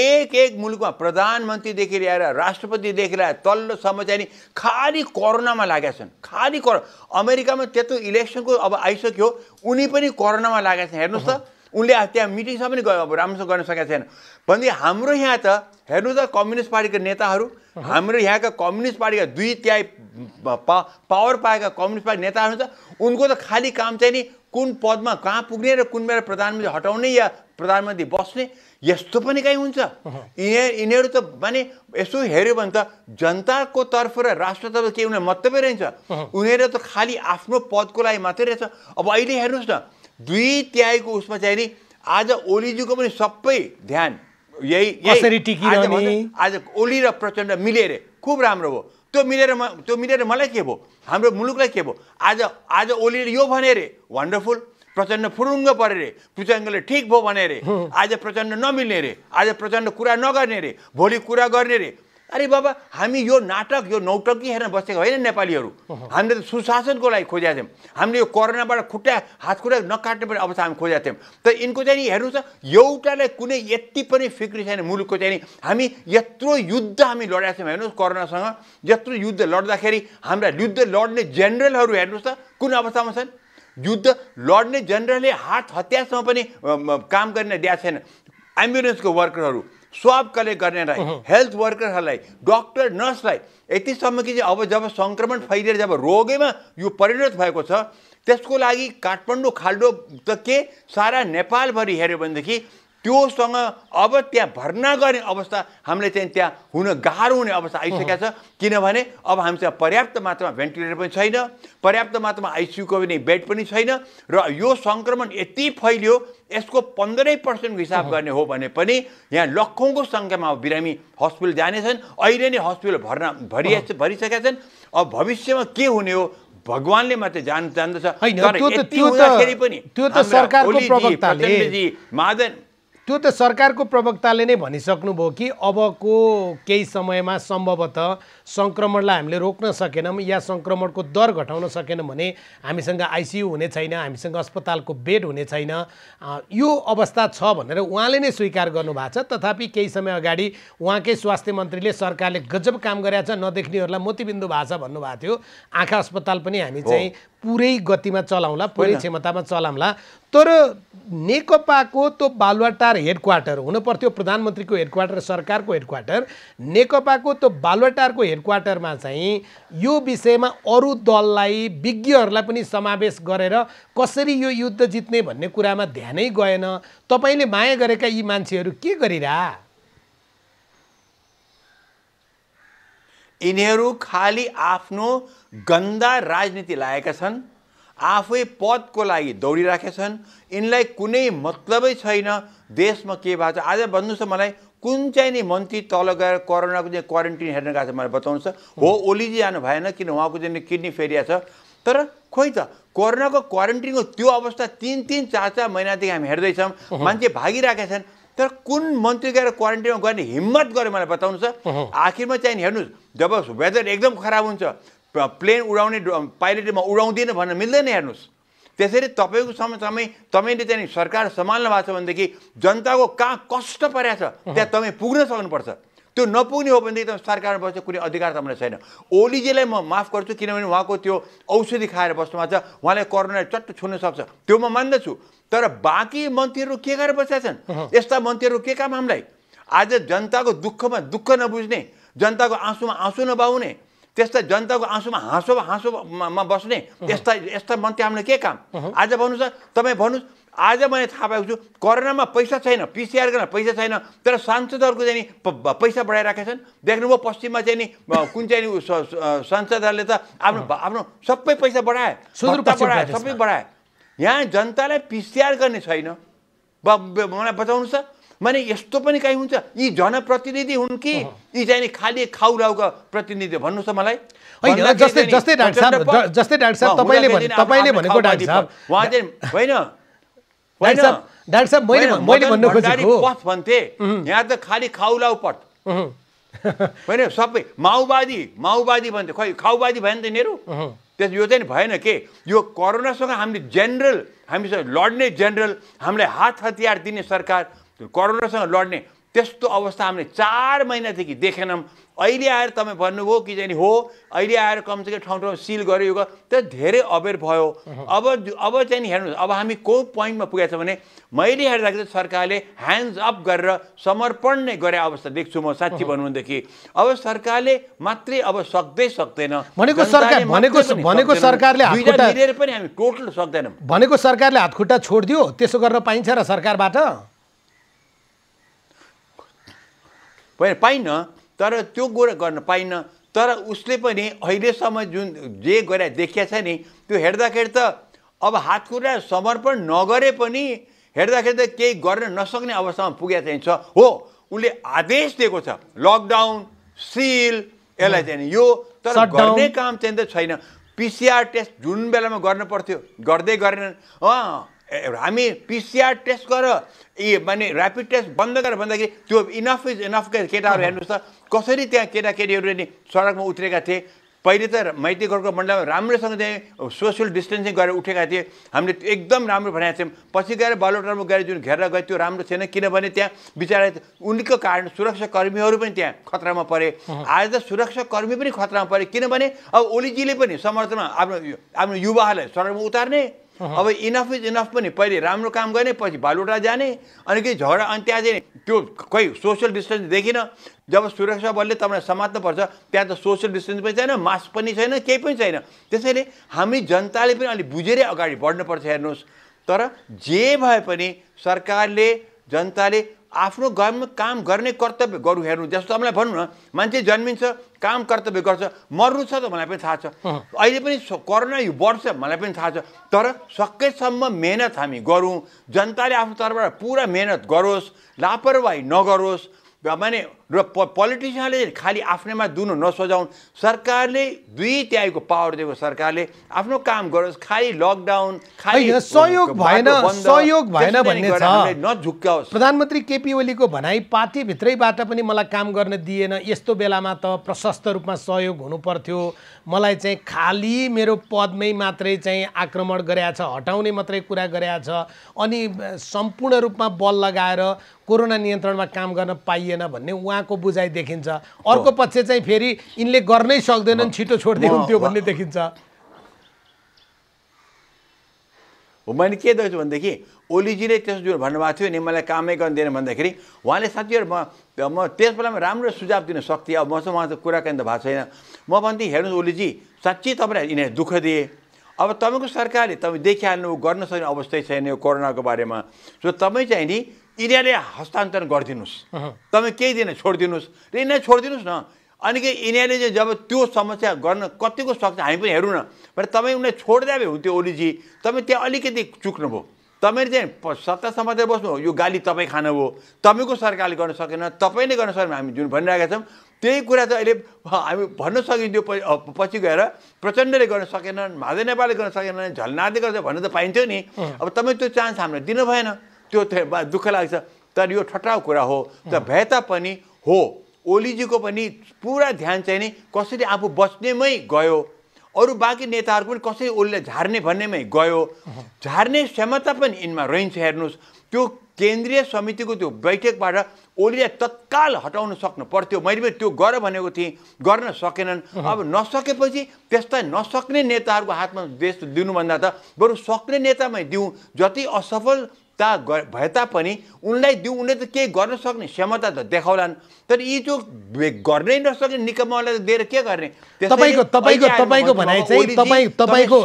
एक एक मुलुकमा प्रधानमन्त्रीदेखि ल्याएर राष्ट्रपतिदेखि ल्याएर तल्लोसम्म चाहिँ नि खालि कोरोनामा लागेका छन् खालि कोरो अमेरिकामा त्यत्रो इलेक्सनको अब आइसक्यो उनी पनि कोरोनामा लागेका छन् हेर्नुहोस् त उनले त्यहाँ मिटिङसम्म पनि गयो अब राम्रोसँग गर्न सकेका छैन भने हाम्रो यहाँ त हेर्नु त कम्युनिस्ट पार्टीका नेताहरू हाम्रो यहाँका कम्युनिस्ट पार्टीका दुई त्याई पावर पाएका कम्युनिस्ट पार्टी नेताहरू त उनको त खालि काम चाहिँ नि कुन पदमा कहाँ पुग्ने र कुन बेला प्रधानमन्त्री हटाउने या प्रधानमन्त्री बस्ने यस्तो पनि कहीँ हुन्छ यिनीहरू यिनीहरू त माने यसो हेऱ्यो भने त जनताको तर्फ र राष्ट्रतर्फ केही उनीहरू मतलबै रहन्छ उनीहरू त खालि आफ्नो पदको लागि मात्रै रहेछ अब अहिले हेर्नुहोस् न दुई तिहाईको उसमा चाहिँ नि आज ओलीजीको पनि सबै ध्यान यही आज ओली र प्रचण्ड मिलेर खुब राम्रो हो त्यो मिलेर म त्यो मिलेर मलाई के भयो हाम्रो मुलुकलाई के भयो आज आज ओलीले यो भने अरे वन्डरफुल प्रचण्ड फुरुङ्ग परे अरे प्रचण्डले ठिक भयो भने अरे आज प्रचण्ड नमिल्ने अरे आज प्रचण्ड कुरा नगर्ने अरे भोलि कुरा गर्ने अरे अरे बाबा हामी यो नाटक यो नौटकी हेर्न बसेको होइन नेपालीहरू हामीले त सुशासनको लागि खोजेका थियौँ हामीले यो कोरोनाबाट खुट्टा हात खुट्टा पनि अवस्था हामी खोजेका थियौँ त यिनको चाहिँ नि हेर्नुहोस् एउटालाई कुनै यति पनि फिक्री छैन मुलुकको चाहिँ नि हामी यत्रो युद्ध हामी लडेका छौँ हेर्नुहोस् कोरोनासँग यत्रो युद्ध लड्दाखेरि हाम्रा युद्ध लड्ने जेनरलहरू हेर्नुहोस् त कुन अवस्थामा छन् युद्ध लड्ने जेनरलले हात हत्यासम्म पनि काम गर्न दिएको छैन एम्बुलेन्सको वर्करहरू स्वाब गर्ने गर्नेलाई हेल्थ वर्करहरूलाई डक्टर नर्सलाई यतिसम्म कि अब जब सङ्क्रमण फैलिएर जब रोगैमा यो परिणत भएको छ त्यसको लागि काठमाडौँ खाल्डो त के सारा नेपालभरि हेऱ्यो भनेदेखि त्योसँग अब त्यहाँ भर्ना गर्ने अवस्था हामीले चाहिँ त्यहाँ हुन गाह्रो हुने अवस्था आइसकेको छ किनभने अब हामीसँग पर्याप्त मात्रामा भेन्टिलेटर पनि छैन पर्याप्त मात्रामा आइसियुको पनि बेड पनि छैन र यो सङ्क्रमण यति फैलियो यसको पन्ध्रै पर्सेन्टको हिसाब गर्ने हो भने पनि यहाँ लखौँको सङ्ख्यामा बिरामी हस्पिटल जानेछन् अहिले नै हस्पिटल भर्ना भरि भरिसकेका छन् अब भविष्यमा के हुने हो भगवान्ले मात्रै जान जान्दछ त्यो त सरकारको प्रवक्ताले माधन त्यो त सरकारको प्रवक्ताले नै भनिसक्नुभयो कि अबको केही समयमा सम्भवतः सङ्क्रमणलाई हामीले रोक्न सकेनौँ या सङ्क्रमणको दर घटाउन सकेनौँ भने हामीसँग आइसियु हुने छैन हामीसँग अस्पतालको बेड हुने छैन यो अवस्था छ भनेर उहाँले नै स्वीकार गर्नुभएको छ तथापि केही समय अगाडि उहाँकै स्वास्थ्य मन्त्रीले सरकारले गजब काम गरेका छ नदेख्नेहरूलाई मोतीबिन्दु भाषा भन्नुभएको थियो आँखा अस्पताल पनि हामी चाहिँ पुरै गतिमा चलाउँला पुरै क्षमतामा चलाउँला तर नेकपाको त्यो बालुवाटार हेडक्वार्टर हुनु पर्थ्यो प्रधानमन्त्रीको हेडक्वार्टर सरकारको हेड क्वार्टर नेकपाको त्यो बालुवाटारको क्वार्टरमा चाहिँ यो विषयमा अरू दललाई विज्ञहरूलाई पनि समावेश गरेर कसरी यो युद्ध जित्ने भन्ने कुरामा ध्यानै गएन तपाईँले माया गरेका यी मान्छेहरू के गरिरह यिनीहरू खालि आफ्नो गन्दा राजनीति लागेका छन् आफै पदको लागि दौडिराखेका छन् यिनलाई कुनै मतलबै छैन देशमा के भएको छ आज भन्नुहोस् त मलाई कुन चाहिँ नि मन्त्री तल गएर कोरोनाको चाहिँ क्वारेन्टिन हेर्न गएको छ मलाई बताउनुहोस् हो ओलीजी जानु भएन किन उहाँको चाहिँ किडनी फेरिया छ तर खोइ त कोरोनाको क्वारेन्टिनको त्यो अवस्था तिन तिन चार चार महिनादेखि हामी हेर्दैछौँ मान्छे भागिरहेका छन् तर कुन मन्त्री गएर क्वारेन्टिनमा गर्ने हिम्मत गर्यो मलाई बताउनु छ आखिरमा चाहिँ हेर्नुहोस् जब वेदर एकदम खराब हुन्छ प्लेन उडाउने पाइलटमा उडाउँदिनँ भन्न मिल्दैन हेर्नुहोस् त्यसरी तपाईँको समय समय तपाईँले चाहिँ सरकार सम्हाल्नु भएको छ भनेदेखि जनताको कहाँ कष्ट परेको छ त्यहाँ तपाईँ पुग्न सक्नुपर्छ त्यो नपुग्ने हो भनेदेखि तपाईँ सरकारमा बस्छ कुनै अधिकार तपाईँलाई छैन ओलीजीलाई म माफ गर्छु किनभने उहाँको त्यो औषधि खाएर बस्नु भएको छ उहाँलाई कोरोना चट्ट छुन सक्छ त्यो म मान्दछु तर बाँकी मन्त्रीहरू के गरेर बसेका छन् यस्ता मन्त्रीहरू के काम हामीलाई आज जनताको दुःखमा दुःख नबुझ्ने जनताको आँसुमा आँसु नबाउने त्यस्ता जनताको आँसुमा हाँसो हाँसोमा बस्ने यस्ता यस्ता मन्त्री हामीले के काम आज भन्नु छ तपाईँ भन्नु आज मैले थाहा पाएको छु कोरोनामा पैसा छैन पिसिआर गर्न पैसा छैन तर सांसदहरूको चाहिँ नि पैसा बढाइराखेका छन् देख्नुभयो पश्चिममा चाहिँ नि कुन चाहिँ नि सांसदहरूले त आफ्नो आफ्नो सबै पैसा बढाए बढाए सबै बढाए यहाँ जनतालाई पिसिआर गर्ने छैन मलाई बताउनु छ माने यस्तो पनि काहीँ हुन्छ यी जनप्रतिनिधि हुन् कि यी चाहिँ नि खालि खाउराउका प्रतिनिधि भन्नुहोस् त मलाई जस्तै जस्तै डाक्टर साहब जस्तै डाक्टर साहब तपाईँले तपाईँले भनेको डाक्टर साहब उहाँ चाहिँ होइन होइन डाक्टर साहब मैले मैले भन्नु खोजेको पथ भन्थे यहाँ त खालि खाउलाउ पट होइन सबै माओवादी माओवादी भन्थे खै खाउवादी भयो नि त यिनीहरू त्यस यो चाहिँ भएन के यो कोरोनासँग हामीले जेनरल हामीसँग लड्ने जेनरल हामीलाई हात हतियार दिने सरकार कोरोनासँग लड्ने त्यस्तो अवस्था हामीले चार महिनादेखि देखेनौँ अहिले आएर तपाईँ भन्नुभयो कि चाहिँ हो अहिले आएर कमसेकम ठाउँ ठाउँ सिल गऱ्यो यो त्यो धेरै अवेर भयो अब अब चाहिँ हेर्नुहोस् अब हामी को पोइन्टमा पुगेको छ भने मैले हेर्दाखेरि सरकारले ह्यान्ड्स अप गरेर समर्पण नै गरे अवस्था देख्छु म साँच्ची भन्नुदेखि अब सरकारले मात्रै अब सक्दै सक्दैन भनेको सरकार भनेको भनेको सरकारले मिलेर पनि हामी टोटल सक्दैनौँ भनेको सरकारले हातखुट्टा छोडिदियो त्यसो गर्न पाइन्छ र सरकारबाट पाइनँ तर त्यो कुरो गर्न पाइनँ तर उसले पनि अहिलेसम्म जुन जे गरे देखिया छ नि त्यो हेर्दाखेरि त अब हात खुट्टा समर्पण नगरे पनि हेर्दाखेरि त केही गर्न नसक्ने अवस्थामा पुगे चाहिँ छ हो उसले आदेश दिएको छ लकडाउन सिल यसलाई चाहिँ यो तर गर्ने काम चाहिँ त छैन पिसिआर टेस्ट जुन बेलामा गर्नु पर्थ्यो गर्दै गरेनन् हामी पिसिआर टेस्ट गर ए माने ऱ्यापिड टेस्ट बन्द गरेर भन्दाखेरि त्यो इनफ इज गरेर केटाहरू हेर्नुहोस् त कसरी त्यहाँ केटाकेटीहरूले नि सडकमा उत्रेका थिए पहिले त माइती घरको मण्डलमा राम्रोसँग चाहिँ सोसियल डिस्टेन्सिङ गरेर उठेका थिए हामीले एकदम राम्रो भनेका थियौँ पछि गएर बालोटरमा गएर जुन घेर गयो त्यो राम्रो थिएन किनभने त्यहाँ बिचरा उनको कारण सुरक्षाकर्मीहरू पनि त्यहाँ खतरामा परे आज त सुरक्षाकर्मी पनि खतरामा परे किनभने अब ओलीजीले पनि समर्थनमा आफ्नो आफ्नो युवाहरूलाई सडकमा उतार्ने अब इनफ इज इनफ पनि पहिले राम्रो काम गर्ने पछि बालुटा जाने अनि केही झगडा अनि त्यहाँ चाहिँ त्यो खोइ सोसियल डिस्टेन्स देखिन जब सुरक्षा बलले तपाईँलाई समात्नुपर्छ त्यहाँ त सोसियल डिस्टेन्स पनि छैन मास्क पनि छैन केही पनि छैन त्यसैले हामी जनताले पनि अलिक बुझेरै अगाडि बढ्नुपर्छ हेर्नुहोस् तर जे भए पनि सरकारले जनताले आफ्नो घरमा काम गर्ने कर्तव्य गरौँ हेर्नु जस्तो तपाईँलाई भनौँ न मान्छे जन्मिन्छ काम कर्तव्य गर्छ मर्नु छ त मलाई पनि थाहा छ अहिले पनि कोरोना यो बढ्छ मलाई पनि थाहा छ तर सकेसम्म मेहनत हामी गरौँ जनताले आफ्नो तर्फबाट पुरा मेहनत गरोस् लापरवाही नगरोस् माने र प पोलिटिसियनले खालि आफ्नैमा दुनु नसोझाउन् सरकारले दुई तिहाईको पावर दिएको सरकारले आफ्नो काम गरोस् खालि लकडाउन खालि सहयोग भएन सहयोग भएन भन्ने छ प्रधानमन्त्री केपी ओलीको भनाइ पार्टीभित्रैबाट पनि मलाई काम गर्न दिएन यस्तो बेलामा त प्रशस्त रूपमा सहयोग हुनु पर्थ्यो मलाई चाहिँ खालि मेरो पदमै मात्रै चाहिँ आक्रमण गरेछ हटाउने मात्रै कुरा गरेछ अनि सम्पूर्ण रूपमा बल लगाएर कोरोना नियन्त्रणमा काम गर्न पाइएन भन्ने उहाँ उहाँको बुझाइ देखिन्छ अर्को पक्ष चाहिँ फेरि यिनले गर्नै सक्दैनन् छिटो छोड्दै हुन्थ्यो भन्ने देखिन्छ हो मैले के देख्छु भनेदेखि ओलीजीले त्यसो भन्नुभएको थियो नि मलाई कामै गर्न दिएन भन्दाखेरि उहाँले साथीहरू म म त्यस बेलामा राम्रो सुझाव दिन सक्थेँ अब मसँग उहाँको कुराकानी त भएको छैन म भन्थेँ हेर्नुहोस् ओलीजी साँच्ची तपाईँलाई यिनीहरू दुःख दिए अब तपाईँको सरकारले तपाईँ देखिहाल्नु गर्न सक्ने अवस्था छैन यो कोरोनाको बारेमा सो तपाईँ चाहिँ नि यिनीहरूले हस्तान्तरण गरिदिनुहोस् तपाईँ केही दिन छोडिदिनुहोस् र यिनीहरू छोडिदिनुहोस् न अनि के यिनीहरूले चाहिँ जब त्यो समस्या गर्न कतिको सक्छ हामी पनि हेरौँ न भने तपाईँ उनलाई छोडिदिए भए हुन्थ्यो ओलीजी तपाईँ त्यहाँ अलिकति चुक्नुभयो तपाईँले चाहिँ सत्ता समाजले बस्नु यो गाली तपाईँ खानुभयो तपाईँको सरकारले गर्न सकेन तपाईँले गर्न सकेन हामी जुन भनिरहेका छौँ त्यही कुरा त अहिले हामी भन्न सकिन्थ्यो पछि गएर प्रचण्डले गर्न सकेनन् महादेव नेपालले गर्न सकेनन् झलनाथले गर्छ भन्न त पाइन्थ्यो नि अब तपाईँ त्यो चान्स हामीलाई दिनु भएन त्यो त दुःख लाग्छ तर यो ठट्टाउ कुरा हो त भए तापनि हो ओलीजीको पनि पुरा ध्यान चाहिँ नि कसरी आफू बस्नेमै गयो अरू बाँकी नेताहरूको पनि कसरी ओलीले झार्ने भन्नेमै गयो झार्ने क्षमता पनि यिनमा रहन्छ हेर्नुहोस् त्यो केन्द्रीय समितिको त्यो बैठकबाट ओलीलाई तत्काल हटाउन सक्नु पर्थ्यो मैले पनि त्यो गर भनेको थिएँ गर्न सकेनन् अब नसकेपछि त्यस्ता नसक्ने नेताहरूको हातमा देश दिनुभन्दा त बरु सक्ने नेतामै दिउँ जति असफल ता भए तापनि उनलाई दिउँ उनले त केही गर्न सक्ने क्षमता त देखाउलान् तर यी जो गर्नै नसक्ने निकमलाई दिएर के गर्ने तपाईँको तपाईँको तपाईँको भनाइ चाहिँ तपाईँ तपाईँको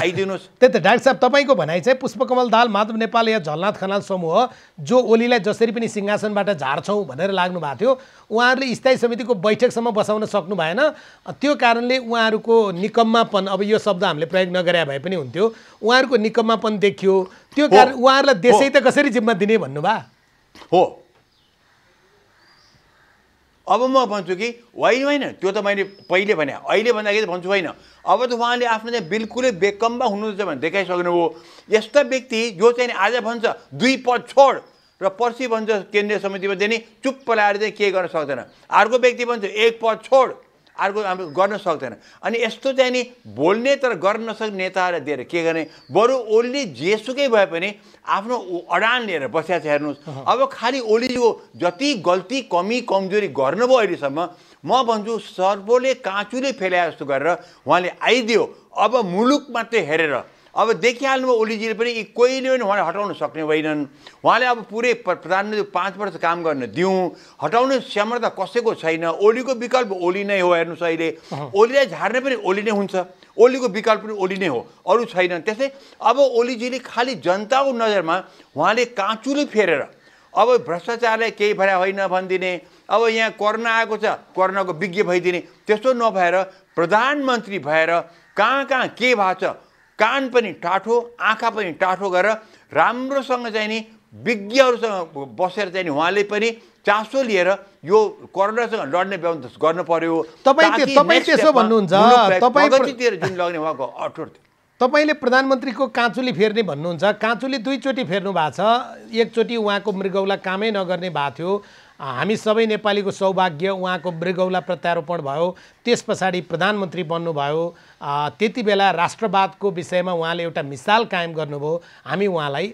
आइदिनुहोस् त्यही त डाक्टर साहब तपाईँको भनाइ चाहिँ पुष्पकमल दाल माधव नेपाल या झलनाथ खनाल समूह जो ओलीलाई जसरी पनि सिंहासनबाट झार्छौँ भनेर लाग्नु भएको थियो उहाँहरूले स्थायी समितिको बैठकसम्म बसाउन सक्नु भएन त्यो कारणले उहाँहरूको निकम्मापन अब यो शब्द हामीले प्रयोग नगरे भए पनि हुन्थ्यो उहाँहरूको निकम्मापन देखियो त्यो कारण उहाँहरूलाई देशै त कसरी जिम्मा दिने भन्नुभयो हो अब म भन्छु कि होइन होइन त्यो त मैले पहिले भने अहिले भन्दाखेरि भन्छु होइन अब त उहाँले आफ्नो चाहिँ बिल्कुलै बेकम्बा हुनुहुन्छ भने देखाइसक्नु हो यस्ता व्यक्ति जो चाहिँ आज भन्छ दुई पद छोड र पर्सि भन्छ केन्द्रीय समितिमा दिने चुप्प चुप चाहिँ के गर्न सक्दैन अर्को व्यक्ति भन्छ एक पद छोड अर्को हाम्रो गर्न सक्दैन अनि यस्तो चाहिँ नि बोल्ने तर गर्न नसक्ने नेताहरूलाई दिएर के गर्ने बरु ओली जेसुकै भए पनि आफ्नो अडान लिएर बसिया छ हेर्नुहोस् अब खालि ओलीको जति गल्ती कमी कमजोरी गर्नुभयो अहिलेसम्म म भन्छु सर्वोले काँचुले फेलाए जस्तो गरेर उहाँले आइदियो अब मुलुक मात्रै हेरेर अब भयो ओलीजीले पनि यी कोहीले पनि उहाँले हटाउन सक्ने होइनन् उहाँले अब पुरै प्रधानमन्त्री पाँच वर्ष काम गर्न दिउँ हटाउने क्षमता कसैको छैन ओलीको विकल्प ओली नै हो हेर्नुहोस् अहिले ओलीलाई झार्ने पनि ओली नै हुन्छ ओलीको विकल्प पनि ओली नै हो अरू छैनन् त्यस्तै अब ओलीजीले खालि जनताको नजरमा उहाँले काँचुले फेरेर अब भ्रष्टाचारलाई केही भएर होइन भनिदिने अब यहाँ कोरोना आएको छ कोरोनाको विज्ञ भइदिने त्यस्तो नभएर प्रधानमन्त्री भएर कहाँ कहाँ के भएको छ कान पनि टाठो आँखा पनि टाठो गरेर राम्रोसँग चाहिँ नि विज्ञहरूसँग बसेर चाहिँ उहाँले पनि चासो लिएर यो कोरोनासँग लड्ने व्यवस्था गर्नु पर्यो तपाईँ त्यसो भन्नुहुन्छ जुन तपाईँले प्रधानमन्त्रीको काँचुली फेर्ने भन्नुहुन्छ काँचुली दुईचोटि फेर्नु भएको छ एकचोटि उहाँको मृगौला कामै नगर्ने भएको थियो हामी सबै नेपालीको सौभाग्य उहाँको मृगौला प्रत्यारोपण भयो त्यस पछाडि प्रधानमन्त्री बन्नुभयो त्यति बेला राष्ट्रवादको विषयमा उहाँले एउटा मिसाल कायम गर्नुभयो हामी उहाँलाई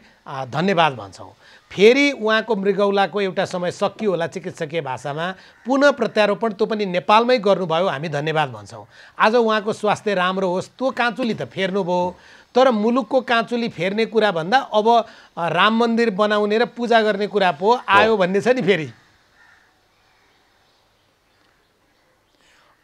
धन्यवाद भन्छौँ फेरि उहाँको मृगौलाको एउटा समय सकियो होला चिकित्सकीय भाषामा पुनः प्रत्यारोपण त्यो पनि नेपालमै गर्नुभयो हामी धन्यवाद भन्छौँ आज उहाँको स्वास्थ्य राम्रो होस् त्यो काँचुली त फेर्नुभयो तर मुलुकको काँचुली फेर्ने कुराभन्दा अब राम मन्दिर बनाउने र पूजा गर्ने कुरा पो आयो भन्ने छ नि फेरि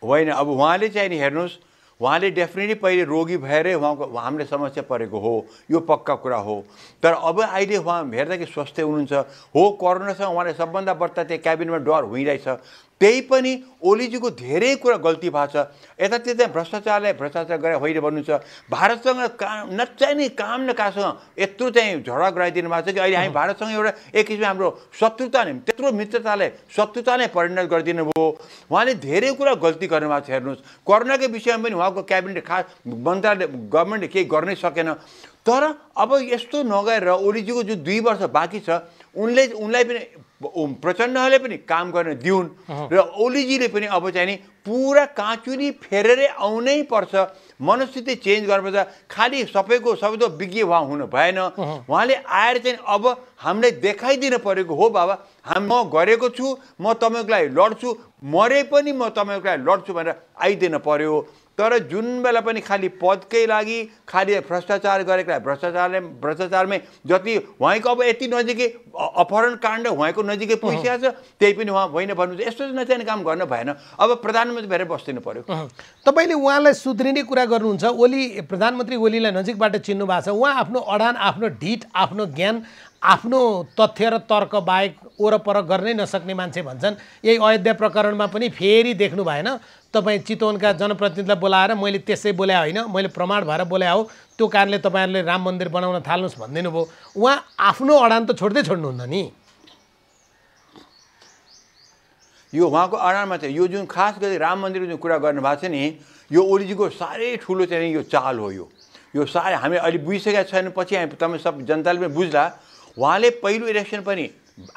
होइन अब उहाँले चाहिँ नि हेर्नुहोस् उहाँले डेफिनेटली पहिले रोगी भएरै उहाँको हामीले समस्या परेको हो यो पक्का कुरा हो तर अब अहिले उहाँ हेर्दाखेरि स्वस्थै हुनुहुन्छ हो कोरोनासँग उहाँले सबभन्दा बढ्दा त्यहाँ क्याबिनमा डर हुँदैछ त्यही पनि ओलीजीको धेरै कुरा गल्ती भएको छ यतातिर भ्रष्टाचारलाई भ्रष्टाचार गरेर होइन भन्नु छ भारतसँग काम नै काम न कहाँसँग यत्रो चाहिँ झगडा गराइदिनु भएको छ कि अहिले हामी भारतसँग एउटा एक किसिम हाम्रो शत्रुता नै त्यत्रो मित्रताले शत्रुता नै परिणत गरिदिनु भयो उहाँले धेरै कुरा गल्ती गर्नुभएको छ हेर्नुहोस् कोरोनाकै विषयमा पनि उहाँको क्याबिनेट खास मन्त्रालय गभर्मेन्टले केही गर्नै सकेन तर अब यस्तो नगएर ओलीजीको जुन दुई वर्ष बाँकी छ उनले उनलाई पनि ओम प्रचण्डले पनि काम गर्न दिउन् र ओलीजीले पनि अब चाहिँ नि पुरा काँचुरी फेरेरै आउनै पर्छ मनस्थिति चेन्ज गर्नुपर्छ खालि सबैको सबैको विज्ञ उहाँ हुनु भएन उहाँले आएर चाहिँ अब हामीलाई देखाइदिनु परेको हो बाबा हाम म गरेको छु म तपाईँको लागि लड्छु मरे पनि म तपाईँको लागि लड्छु भनेर आइदिनु पर्यो तर जुन बेला पनि खालि पदकै लागि खालि भ्रष्टाचार गरेको भ्रष्टाचारले भ्रष्टाचारमै जति उहाँको अब यति नजिकै अपहरण काण्ड उहाँको नजिकै पुगिसकेको छ त्यही पनि उहाँ होइन भन्नु यस्तो नचाहिने काम गर्न भएन अब प्रधानमन्त्री भएर बस्दिनु पऱ्यो तपाईँले उहाँलाई सुध्रिने कुरा गर्नुहुन्छ ओली प्रधानमन्त्री ओलीलाई नजिकबाट चिन्नु भएको छ उहाँ आफ्नो अडान आफ्नो ढिट आफ्नो ज्ञान आफ्नो तथ्य र तर्क बाहेक ओरपर गर्नै नसक्ने मान्छे भन्छन् यही अयोध्या प्रकरणमा पनि फेरि देख्नु भएन तपाईँ चितवनका जनप्रतिनिधिलाई बोलाएर मैले त्यसै बोल्या होइन मैले प्रमाण भएर बोल्या हो त्यो कारणले तपाईँहरूले राम मन्दिर बनाउन थाल्नुहोस् भनिदिनु भयो उहाँ आफ्नो अडान त छोड्दै छोड्नुहुन्न नि यो उहाँको अडानमा चाहिँ यो जुन खास गरी राम मन्दिरको जुन कुरा गर्नुभएको छ नि यो ओलीजीको साह्रै ठुलो चाहिँ यो चाल हो यो यो साह्रै हामी अहिले बुझिसकेका छैन पछि हामी तपाईँ सब जनताले पनि बुझ्ला उहाँले पहिलो इलेक्सन पनि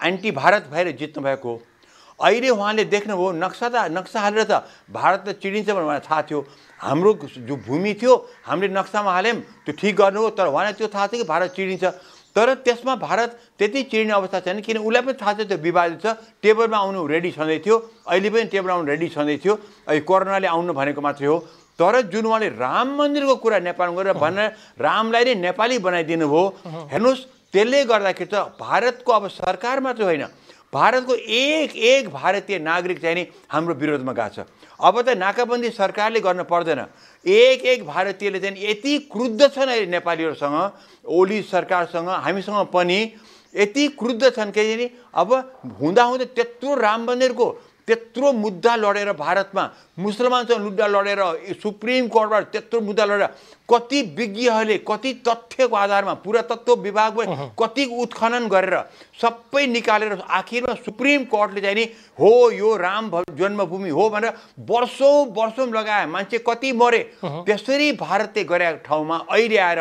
एन्टी भारत भएर जित्नु भएको अहिले उहाँले देख्नुभयो नक्सा त नक्सा हालेर त भारत त चिडिन्छ भनेर उहाँलाई थाहा थियो हाम्रो जो भूमि थियो हामीले नक्सामा हाल्यौँ त्यो ठिक गर्नु हो तर उहाँलाई त्यो थाहा थियो कि भारत चिडिन्छ तर त्यसमा भारत त्यति चिडिने अवस्था छैन किन उसलाई पनि थाहा छ त्यो विवादित छ टेबलमा आउनु रेडी छँदै थियो अहिले पनि टेबलमा आउनु रेडी छँदै थियो अहिले कोरोनाले आउनु भनेको मात्रै हो तर जुन उहाँले राम मन्दिरको कुरा नेपालमा गरेर भनेर रामलाई नै नेपाली बनाइदिनु भयो हेर्नुहोस् त्यसले गर्दाखेरि त भारतको अब सरकार मात्रै होइन भारतको एक एक भारतीय नागरिक चाहिँ नि हाम्रो विरोधमा गएको छ अब त नाकाबन्दी सरकारले गर्न पर्दैन एक एक भारतीयले चाहिँ यति क्रुद्ध छन् अहिले नेपालीहरूसँग ओली सरकारसँग हामीसँग पनि यति क्रुद्ध छन् के अब हुँदा हुँदै त्यत्रो राम मन्दिरको त्यत्रो मुद्दा लडेर भारतमा मुसलमानसँग मुद्दा लडेर सुप्रिम कोर्टबाट त्यत्रो मुद्दा लडेर कति विज्ञहरूले कति तथ्यको आधारमा पुरातत्व विभागमा कति उत्खनन गरेर सबै निकालेर आखिरमा सुप्रिम कोर्टले चाहिँ नि हो यो राम जन्मभूमि हो भनेर वर्षौँ वर्षौँ लगाए मान्छे कति मरे त्यसरी भारतले गरेको ठाउँमा अहिले आएर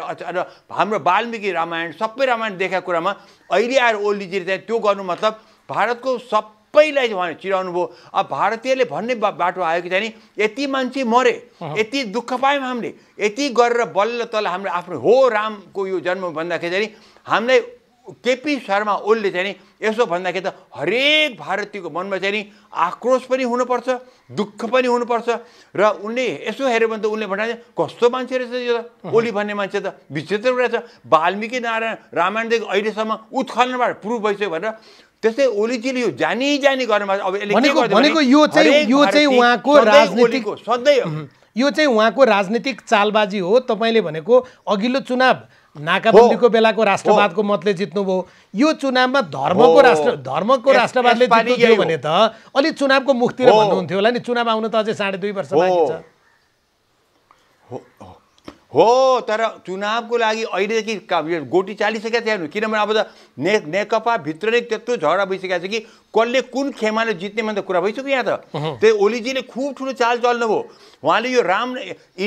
हाम्रो वाल्मीकि रामायण सबै रामायण देखाएको कुरामा अहिले आएर ओलीजीले चाहिँ त्यो गर्नु मतलब भारतको सब सबैलाई उहाँले चिराउनु भयो अब भारतीयले भन्ने बाटो आयो कि चाहिँ यति मान्छे मरे यति दुःख पायौँ हामीले यति गरेर बल्ल तल हाम्रो आफ्नो हो रामको यो जन्म भन्दाखेरि चाहिँ हामीलाई केपी शर्मा ओलीले चाहिँ नि यसो भन्दाखेरि त हरेक भारतीयको मनमा चाहिँ नि आक्रोश पनि हुनुपर्छ दुःख पनि हुनुपर्छ र उनले यसो हेऱ्यो भने त उनले भन्दा कस्तो मान्छे रहेछ यो त ओली भन्ने मान्छे त विचित्र रहेछ वाल्मिकी नारायण रामायणदेखि अहिलेसम्म उत्खननबाट प्रुभ भइसक्यो भनेर त्यस्तै ओलीजीले यो जानी जानी गर्नमा अब भनेको यो चाहिँ यो चाहिँ उहाँको राजनीतिक सधैँ यो चाहिँ उहाँको राजनीतिक चालबाजी हो तपाईँले भनेको अघिल्लो चुनाव नाकाबन्दीको बेलाको राष्ट्रवादको मतले जित्नुभयो यो चुनावमा धर्मको राष्ट्र धर्मको राष्ट्रवादले जित्नु भने त अलिक चुनावको मुखतिर भन्नुहुन्थ्यो होला नि चुनाव आउनु त अझै साढे दुई वर्ष बाँकी हो तर चुनावको लागि अहिलेदेखि गोटी चालिसकेका थिएन किनभने अब त ने भित्र नै त्यत्रो झगडा भइसकेको छ कि कसले कुन खेमाले जित्ने भन्ने कुरा भइसक्यो यहाँ त त्यही ओलीजीले खुब ठुलो चाल चल्नुभयो उहाँले यो राम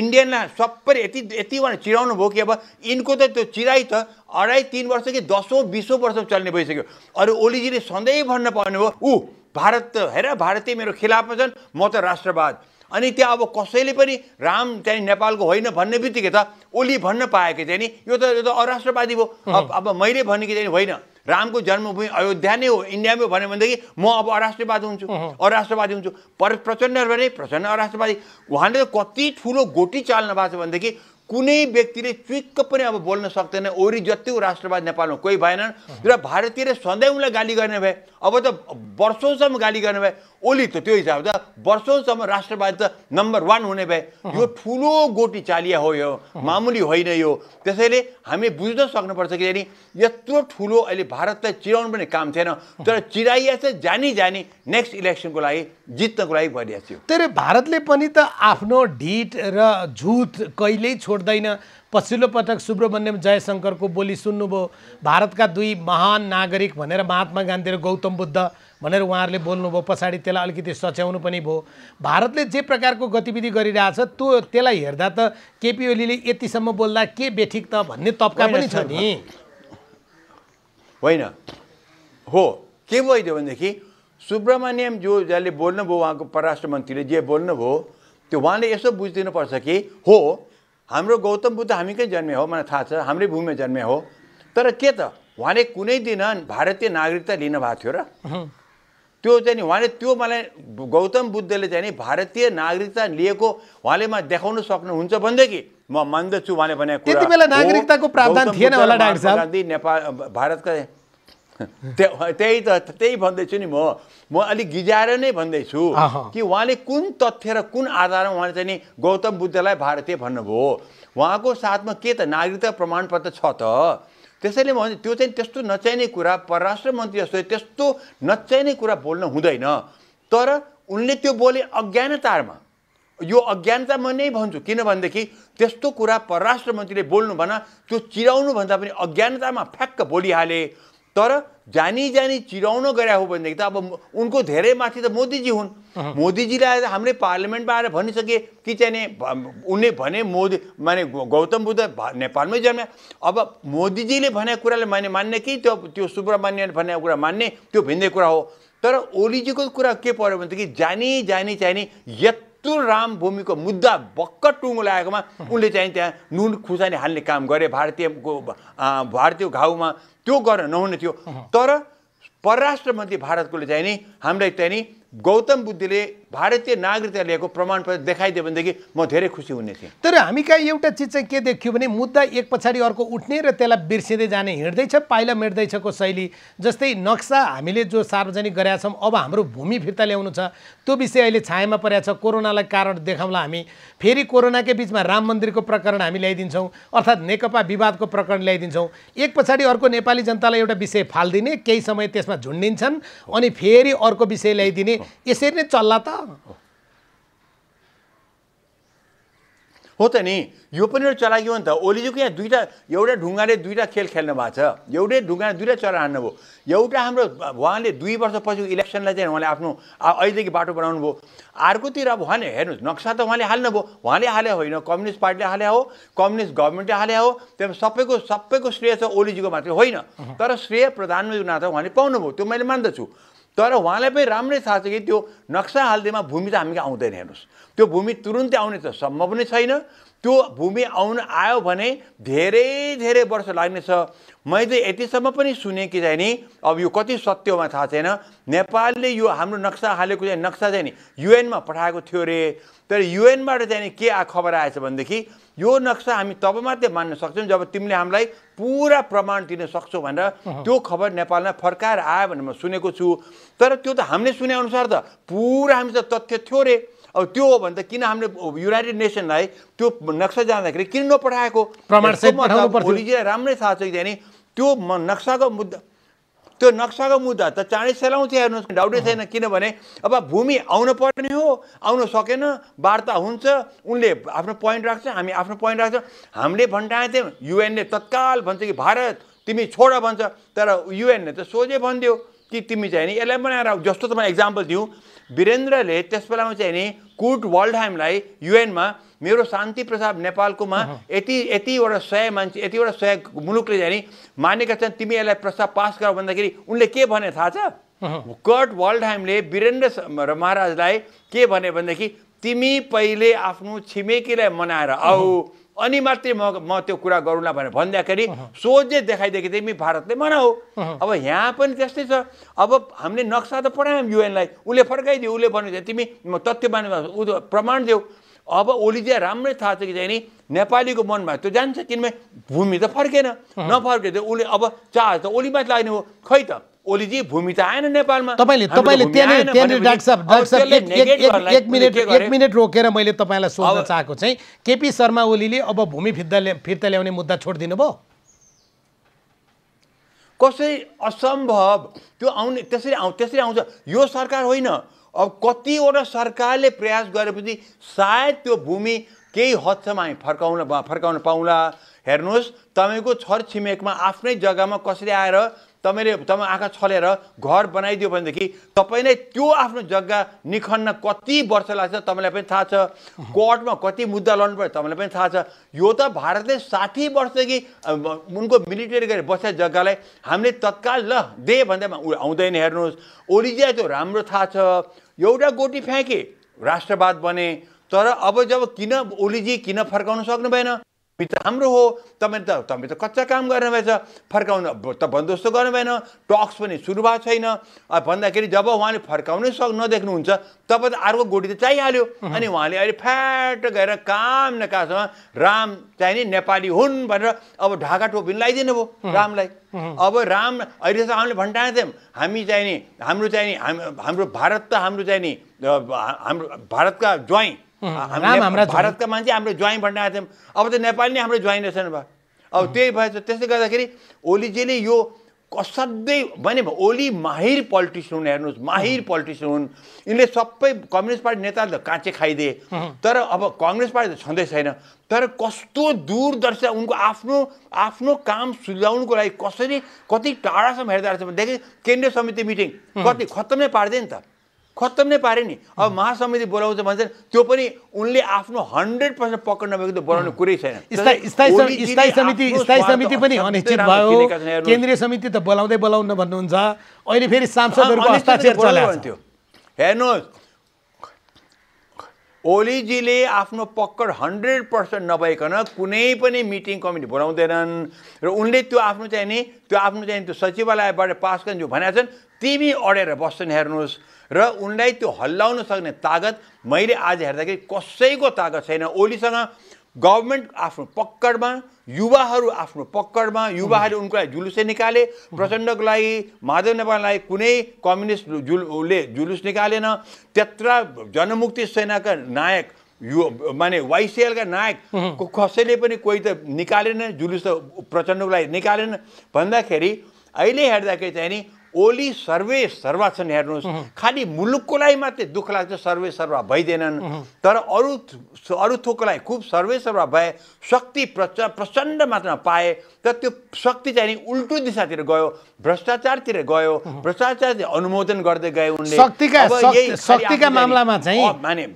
इन्डियनलाई सबै यति यति उहाँले चिराउनु भयो कि अब यिनको त त्यो चिराइ त अढाई तिन वर्ष कि दसौँ बिसौँ वर्ष चल्ने भइसक्यो अरू ओलीजीले सधैँ भन्न पाउनुभयो ऊ भारत हेर भारतीय मेरो खिलाफमा छन् म त राष्ट्रवाद अनि त्यहाँ अब कसैले पनि राम चाहिँ नेपालको होइन भन्ने बित्तिकै त ओली भन्न पाएकै चाहिँ नि यो त यो त अराष्ट्रवादी भयो अब अब मैले भने कि चाहिँ होइन रामको जन्मभूमि अयोध्या नै हो इन्डियामै भन्यो भनेदेखि म अब अराष्ट्रवादी हुन्छु अराष्ट्रवादी हुन्छु पर प्रचण्ड भने प्रचण्ड अराष्ट्रवादी उहाँले कति ठुलो गोटी चाल्नु भएको छ भनेदेखि कुनै व्यक्तिले चुइक्क पनि अब बोल्न सक्दैन ओरी जति राष्ट्रवाद नेपालमा कोही भएनन् र भारतीयले सधैँ उनलाई गाली गर्ने भए अब त वर्षौँसम्म गाली गर्ने भए ओली त त्यो हिसाबले त वर्षौँसम्म राष्ट्रवादी त नम्बर वान हुने भए यो ठुलो गोटी चालिया हो यो मामुली होइन यो त्यसैले हामी बुझ्न सक्नुपर्छ किनभने यत्रो ठुलो अहिले भारतलाई चिराउनु पनि काम थिएन तर चिराइया चाहिँ जानी जानी नेक्स्ट इलेक्सनको लागि जित्नको लागि भइरहेको थियो तर भारतले पनि त आफ्नो ढिट र झुट कहिल्यै छोड्दैन पछिल्लो पटक सुब्रमण्यम जयशङ्करको बोली सुन्नुभयो भारतका दुई महान नागरिक भनेर महात्मा गान्धी र गौतम बुद्ध भनेर उहाँहरूले बोल्नुभयो पछाडि त्यसलाई अलिकति सच्याउनु पनि भयो भारतले जे प्रकारको गतिविधि गरिरहेछ त्यो त्यसलाई हेर्दा त केपी ओलीले यतिसम्म बोल्दा के बेठिक त भन्ने तब्का पनि छ नि होइन हो के भइदियो भनेदेखि सुब्रमण्यम जो जसले बोल्नुभयो उहाँको परराष्ट्र मन्त्रीले जे बोल्नुभयो त्यो उहाँले यसो बुझिदिनुपर्छ कि हो हाम्रो गौतम बुद्ध हामीकै जन्मे हो मलाई थाहा छ हाम्रै भूमिमा जन्मे हो तर के त उहाँले कुनै दिन भारतीय नागरिकता लिनुभएको भएको थियो र त्यो चाहिँ नि उहाँले त्यो मलाई गौतम बुद्धले चाहिँ नि भारतीय नागरिकता लिएको उहाँले म देखाउन सक्नुहुन्छ कि म मान्दछु उहाँले भने त्यति बेला नागरिकताको प्रावधान थिएन होला डाक्टर साहब गान्धी नेपाल भारतका त्यही त त्यही भन्दैछु नि म म अलिक गिजाएर नै भन्दैछु कि उहाँले कुन तथ्य र कुन आधारमा उहाँले चाहिँ नि गौतम बुद्धलाई भारतीय भन्नुभयो उहाँको साथमा के त नागरिकता प्रमाणपत्र छ त त्यसैले म भन्छु त्यो चाहिँ त्यस्तो नचाहिने कुरा परराष्ट्र मन्त्री जस्तो त्यस्तो नचाहिने कुरा बोल्न हुँदैन तर उनले त्यो बोले अज्ञानतामा यो अज्ञानता म नै भन्छु किनभनेदेखि त्यस्तो कुरा परराष्ट्र मन्त्रीले बोल्नु भन त्यो चिराउनुभन्दा पनि अज्ञानतामा फ्याक्क बोलिहाले तर जानी जानी चिराउन गरे हो भनेदेखि त अब उनको धेरै माथि त मोदीजी हुन् मोदीजीलाई हाम्रै पार्लियामेन्टमा आएर भनिसके कि चाहिँ उनले भने मोदी माने गौतम बुद्ध नेपालमै जन्मे अब मोदीजीले भनेको कुराले माने मान्ने कि त्यो त्यो सुब्रमण्यले भनेको कुरा मान्ने त्यो भिन्दै कुरा हो तर ओलीजीको कुरा के पऱ्यो भनेदेखि जानी जानी चाहिने यत् राम भूमिको मुद्दा भक्क टुङ्गो लागेकोमा उनले चाहिँ त्यहाँ नुन खुसानी हाल्ने काम गरे भारतीयको भारतीय घाउमा त्यो गर्न नहुने थियो तर परराष्ट्र मन्त्री भारतकोले चाहिँ नि हामीलाई त्यहाँ नि गौतम बुद्धिले भारतीय नागरिकता लिएको प्रमाणपत्र देखाइदियो भनेदेखि म धेरै खुसी हुने थिएँ तर हामी कहाँ एउटा चिज चाहिँ के देखियो भने मुद्दा एक पछाडि अर्को उठ्ने र त्यसलाई बिर्सिँदै जाने हिँड्दैछ पाइला मेट्दैछको शैली जस्तै नक्सा हामीले जो सार्वजनिक गरेका छौँ अब हाम्रो भूमि फिर्ता ल्याउनु छ त्यो विषय अहिले छायामा परेको छ कोरोनालाई कारण देखाउँला हामी फेरि कोरोनाकै बिचमा राम मन्दिरको प्रकरण हामी ल्याइदिन्छौँ अर्थात् नेकपा विवादको प्रकरण ल्याइदिन्छौँ एक पछाडि अर्को नेपाली जनतालाई एउटा विषय फालिदिने केही समय त्यसमा झुन्डिन्छन् अनि फेरि अर्को विषय ल्याइदिने यसरी नै चल्ला त हो त नि यो पनि एउटा चरा हो नि त ओलीजीको यहाँ दुईवटा एउटा ढुङ्गाले दुईवटा खेल खेल्नु भएको छ एउटै ढुङ्गाले दुईवटा चरा हान्नुभयो एउटा हाम्रो उहाँले दुई वर्षपछिको इलेक्सनलाई चाहिँ उहाँले आफ्नो अहिलेदेखि बाटो बनाउनु भयो अर्कोतिर अब उहाँले हेर्नुहोस् नक्सा त उहाँले हाल्नुभयो उहाँले हाले होइन कम्युनिस्ट पार्टीले हाले हो कम्युनिस्ट गभर्मेन्टले हाले हो त्यहाँ सबैको सबैको श्रेय छ ओलीजीको मात्रै होइन तर श्रेय प्रधानमन्त्री नाता उहाँले पाउनुभयो त्यो मैले मान्दछु तर उहाँलाई पनि राम्रै थाहा छ कि त्यो नक्सा हालिदिएमा भूमि त हामी आउँदैन हेर्नुहोस् त्यो भूमि तुरुन्तै आउने त सम्भव नै छैन त्यो भूमि आउन आयो भने धेरै धेरै वर्ष लाग्नेछ मैले यतिसम्म पनि सुने कि चाहिँ नि अब यो कति सत्यमा थाहा छैन नेपालले यो हाम्रो नक्सा हालेको चाहिँ नक्सा चाहिँ नि युएनमा पठाएको थियो रे तर युएनबाट चाहिँ नि के आ खबर आएछ भनेदेखि यो नक्सा हामी तब मात्रै मान्न सक्छौँ जब तिमीले हामीलाई पुरा प्रमाण दिन सक्छौ भनेर त्यो खबर नेपालमा फर्काएर आयो भनेर म सुनेको छु तर त्यो त हामीले सुने अनुसार त पुरा हामी त तथ्य थियो अरे अब त्यो हो भने त किन हामीले युनाइटेड नेसनलाई त्यो नक्सा जाँदाखेरि किन नपठाएको भोलिजीलाई राम्रै थाहा छ किनभने त्यो नक्साको मुद्दा त्यो नक्साको मुद्दा त चाँडै सेलाउँथ्यो हेर्नुहोस् डाउटै छैन किनभने अब भूमि आउनु पर्ने हो आउन सकेन वार्ता हुन्छ उनले आफ्नो पोइन्ट राख्छ हामी आफ्नो पोइन्ट राख्छ हामीले भन्टाएको थियौँ युएनले तत्काल भन्छ कि भारत तिमी छोड भन्छ तर युएनले त सोझै भनिदियो कि तिमी चाहिँ नि यसलाई बनाएर जस्तो त म एक्जाम्पल दिउँ वीरेन्द्रले त्यस बेलामा चाहिँ नि कुर्ट वाल्डहाइमलाई युएनमा मेरो शान्ति प्रसाद नेपालकोमा यति यतिवटा सय मान्छे यतिवटा सय मुलुकले जाने मानेका छन् तिमी यसलाई प्रस्ताव पास गर भन्दाखेरि उनले के भने थाहा छ कर्ट वाल्डहाइमले वीरेन्द्र महाराजलाई के भने भनेदेखि तिमी पहिले आफ्नो छिमेकीलाई मनाएर आऊ अनि मात्रै म म त्यो कुरा गरौँला भनेर भन्दाखेरि सोझै देखाइदिएको थिएँ मि भारतले मनाऊ अब यहाँ पनि त्यस्तै छ अब हामीले नक्सा त पढायौँ युएनलाई उसले फर्काइदियो उसले भनेको तिमी म तथ्य मानेमा ऊ प्रमाण देऊ अब ओली चाहिँ राम्रै थाहा छ कि चाहिँ नि नेपालीको मनमा त्यो जान्छ किनभने भूमि त फर्केन नफर्के त उसले अब चाहे त ओलीमाथि लाग्ने हो खै त ओलीजी भूमि त आएन नेपालमा तपाईँले तपाईँले त्यहाँनिर त्यहाँनिर डाक्टर साहब डाक्टर साहब एक एक मिनट एक मिनट रोकेर मैले तपाईँलाई सोध्न चाहेको चाहिँ केपी शर्मा ओलीले अब भूमि फिर्ता फिर्ता ल्याउने मुद्दा छोडिदिनु भयो कसरी असम्भव त्यो आउने त्यसरी आउ त्यसरी आउँछ यो सरकार होइन अब कतिवटा सरकारले प्रयास गरेपछि सायद त्यो भूमि केही हदसम्म हामी फर्काउन फर्काउन पाउँला हेर्नुहोस् तपाईँको छरछिमेकमा आफ्नै जग्गामा कसरी आएर तपाईँले तपाईँ आँखा छलेर घर बनाइदियो भनेदेखि नै त्यो आफ्नो जग्गा निखन्न कति वर्ष लाग्छ तपाईँलाई पनि थाहा छ कोर्टमा कति मुद्दा लड्नु पर्यो तपाईँलाई पनि थाहा छ यो त भारतले साठी वर्षदेखि उनको मिलिटरी गरेर बसेको जग्गालाई हामीले तत्काल ल दे भन्दैमा उ आउँदैन हेर्नुहोस् ओरिजिया त्यो राम्रो थाहा छ एउटा गोटी फ्याँके राष्ट्रवाद बने तर अब जब किन ओलीजी किन फर्काउन सक्नु भएन जमिन त हाम्रो हो तपाईँ त तपाईँ त कच्चा काम भएछ फर्काउन त बन्दोबस्त गर्नु भएन टक्स पनि सुरु भएको छैन भन्दाखेरि जब उहाँले फर्काउनै सक् नदेख्नुहुन्छ तब त अर्को गोडी त चाहिहाल्यो अनि उहाँले अहिले फ्याट गएर काम नकासम्म राम चाहिने नेपाली हुन् भनेर अब ढाका टोपिन लगाइदिनु भयो रामलाई अब राम अहिले त हामीले भन्टाएको थियौँ हामी चाहिने हाम्रो चाहिँ चाहिने हाम्रो भारत त हाम्रो चाहिँ नि हाम्रो भारतका ज्वाइँ भारतका मान्छे हाम्रो ज्वाइँ भन्ने आएको थियौँ अब त नेपाली नै हाम्रो ज्वाइँ रहेछन् भयो अब त्यही भएछ त्यसले गर्दाखेरि ओलीजीले यो असाध्यै भने ओली माहिर पोलिटिसियन हुन् हेर्नुहोस् माहिर पोलिटिसियन हुन् यिनले सबै कम्युनिस्ट पार्टी नेताले त काँचे खाइदिए तर अब कङ्ग्रेस पार्टी त छँदै छैन तर कस्तो दूरदर्शिता उनको आफ्नो आफ्नो काम सुझाउनुको लागि कसरी कति टाढासम्म हेर्दा रहेछ भनेदेखि केन्द्रीय समिति मिटिङ कति खत्तम नै नि त खत्तम नै पारे नि अब महासमिति बोलाउँछ भन्छ त्यो पनि उनले आफ्नो हन्ड्रेड पर्सेन्ट पकड नभएको त बोलाउने कुरै छैन स्थायी समिति स्थायी समिति पनि अनिश्चित भयो केन्द्रीय समिति त बोलाउँदै बोलाउन भन्नुहुन्छ अहिले फेरि सांसदहरूको हस्ताक्षर चलाइन्थ्यो हेर्नुहोस् ओलीजीले आफ्नो पक्कड हन्ड्रेड पर्सेन्ट नभइकन कुनै पनि मिटिङ कमिटी बोलाउँदैनन् र उनले त्यो आफ्नो चाहिँ नि त्यो आफ्नो चाहिँ त्यो सचिवालयबाट पास गर्ने जो भनेका छन् तिमी अडेर बस्छन् हेर्नुहोस् र उनलाई त्यो हल्लाउन सक्ने तागत मैले आज हेर्दाखेरि कसैको तागत छैन ओलीसँग गभर्मेन्ट आफ्नो पक्कडमा युवाहरू आफ्नो पक्कडमा युवाहरूले उनको लागि जुलुसै निकाले प्रचण्डको लागि माधव नेपाललाई कुनै कम्युनिस्ट जुलुले जुलुस निकालेन त्यत्र जनमुक्ति सेनाका नायक यो माने वाइसिएलका नायक कसैले पनि कोही त निकालेन जुलुस त प्रचण्डको लागि निकालेन भन्दाखेरि अहिले हेर्दाखेरि चाहिँ नि ओली सर्वे सर्वा छन् हेर्नुहोस् खालि मुलुकको लागि मात्रै दुःख लाग्छ सर्वे सर्वा भइदिएनन् तर अरू अरू थोकको लागि खुब सर्वे सर्वा भए शक्ति प्रच प्रचण्ड मात्रामा पाए तर त्यो शक्ति चाहिँ नि उल्टो दिशातिर गयो भ्रष्टाचारतिर गयो भ्रष्टाचार अनुमोदन गर्दै गए उनले शक्तिका मामलामा चाहिँ माने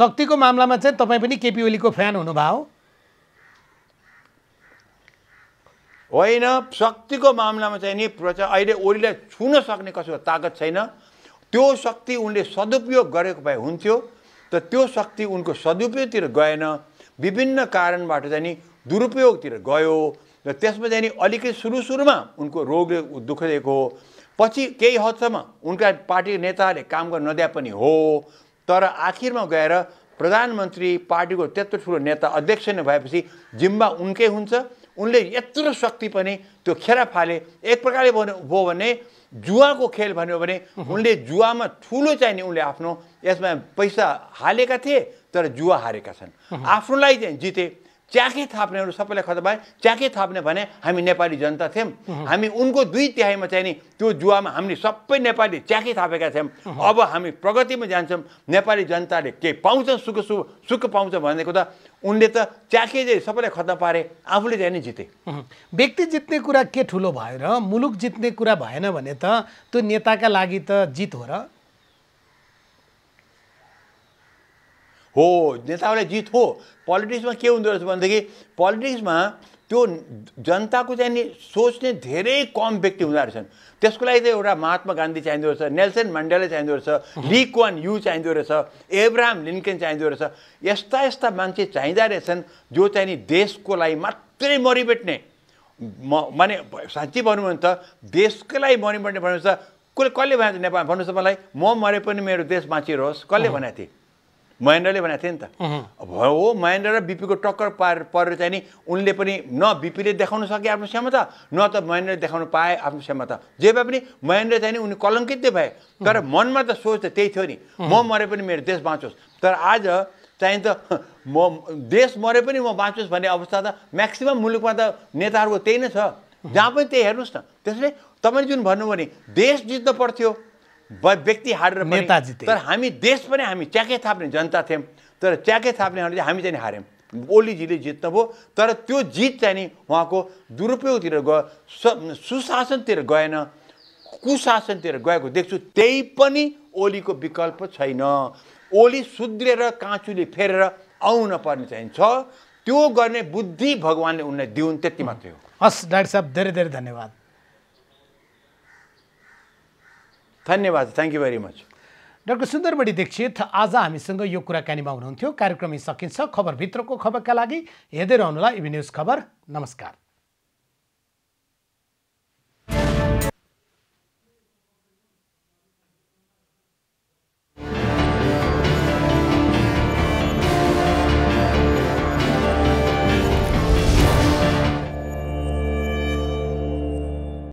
शक्तिको मामलामा चाहिँ तपाईँ पनि केपी ओलीको फ्यान हुनुभयो होइन शक्तिको मामलामा चाहिँ नि प्रचार अहिले ओलीलाई छुन सक्ने कसैको तागत छैन त्यो शक्ति उनले सदुपयोग गरेको भए हुन्थ्यो त त्यो शक्ति उनको सदुपयोगतिर गएन विभिन्न कारणबाट चाहिँ नि दुरुपयोगतिर गयो र त्यसमा चाहिँ नि अलिकति सुरु सुरुमा उनको रोगले दुःख दिएको हो पछि केही हदसम्म उनका पार्टी नेताहरूले काम गर्न नदिए पनि हो तर आखिरमा गएर प्रधानमन्त्री पार्टीको त्यत्रो ठुलो नेता अध्यक्ष नै भएपछि जिम्बा उनकै हुन्छ उनले यत्रो शक्ति पनि त्यो खेर फाले एक प्रकारले हो भने जुवाको खेल भन्यो भने उनले जुवामा ठुलो चाहिने उनले आफ्नो यसमा पैसा हालेका थिए तर जुवा हारेका छन् आफूलाई चाहिँ जिते च्याखे थाप्नेहरू सबैलाई खतम भए च्याके थाप्ने भने हामी नेपाली जनता थियौँ हामी उनको दुई तिहाईमा चाहिँ नि त्यो जुवामा हामीले सबै नेपाली च्याखे थापेका थियौँ अब हामी प्रगतिमा जान्छौँ नेपाली जनताले के पाउँछ सुख सुख सुख पाउँछ भनेको त उनले त चाहिँ सबैलाई खत्म पारे आफूले चाहिँ नि जिते व्यक्ति जित्ने कुरा के ठुलो भयो र मुलुक जित्ने कुरा भएन भने त त्यो नेताका लागि त जित हो र हो नेताहरूलाई जित हो पोलिटिक्समा के हुँदो रहेछ भनेदेखि पोलिटिक्समा त्यो जनताको चाहिँ नि सोच्ने धेरै कम व्यक्ति हुँदो रहेछन् त्यसको लागि चाहिँ एउटा महात्मा गान्धी चाहिँदो रहेछ नेल्सन मण्डेला चाहिँदो रहेछ ली क्वान यु चाहिँदो रहेछ एब्राहम लिन्कन चाहिँदो रहेछ यस्ता यस्ता मान्छे चाहिँदो रहेछन् जो चाहिँ नि देशको लागि मात्रै मरिबेट्ने म माने साँच्ची भन्नु भने त देशको लागि मरिबेट्ने त कसले कसले भनेको नेपाल भन्नुहोस् त मलाई म मरे पनि मेरो देश बाँचिरहोस् कसले भनेको थिएँ महेन्द्रले भनेको थिएँ नि त भयो हो महेन्द्र र बिपीको टक्कर पारेर परेर चाहिँ नि उनले पनि न बिपीले देखाउन सके आफ्नो क्षमता न त महेन्द्रले देखाउनु पाए आफ्नो क्षमता जे भए पनि महेन्द्र चाहिँ नि उनी कलङ्कित नै भए तर मनमा त सोच त त्यही थियो नि म मरे पनि मेरो देश बाँचोस् तर आज चाहिँ त म देश मरे पनि म बाँचोस् भन्ने अवस्था त म्याक्सिमम् मुलुकमा त नेताहरूको त्यही नै छ जहाँ पनि त्यही हेर्नुहोस् न त्यसले तपाईँले जुन भन्नुभयो भने देश जित्न पर्थ्यो व्यक्ति हारेर नेता जिते तर हामी देश पनि हामी च्याके थाप्ने जनता थियौँ तर च्याके थाप्नेहरूले हामी चाहिँ हार्यौँ ओलीजीले भयो तर त्यो जित चाहिँ नि उहाँको दुरुपयोगतिर गयो सुशासनतिर गएन कुशासनतिर गएको देख्छु त्यही पनि ओलीको विकल्प छैन ओली सुध्रेर काँचुली फेरेर आउन पर्ने चाहिँ छ त्यो गर्ने बुद्धि भगवान्ले उनलाई दिउन् त्यति मात्रै हो हस् डाक्टर साहब धेरै धेरै धन्यवाद धन्यवाद thank you very much doctor Sundarmani Dikshit आज हामीसँग यो कुराकानीमा हुनुहुन्थ्यो कार्यक्रम सकिन्छ खबरभित्रको खबरका लागि हेर्दै रहनुहोला इभी न्युज खबर नमस्कार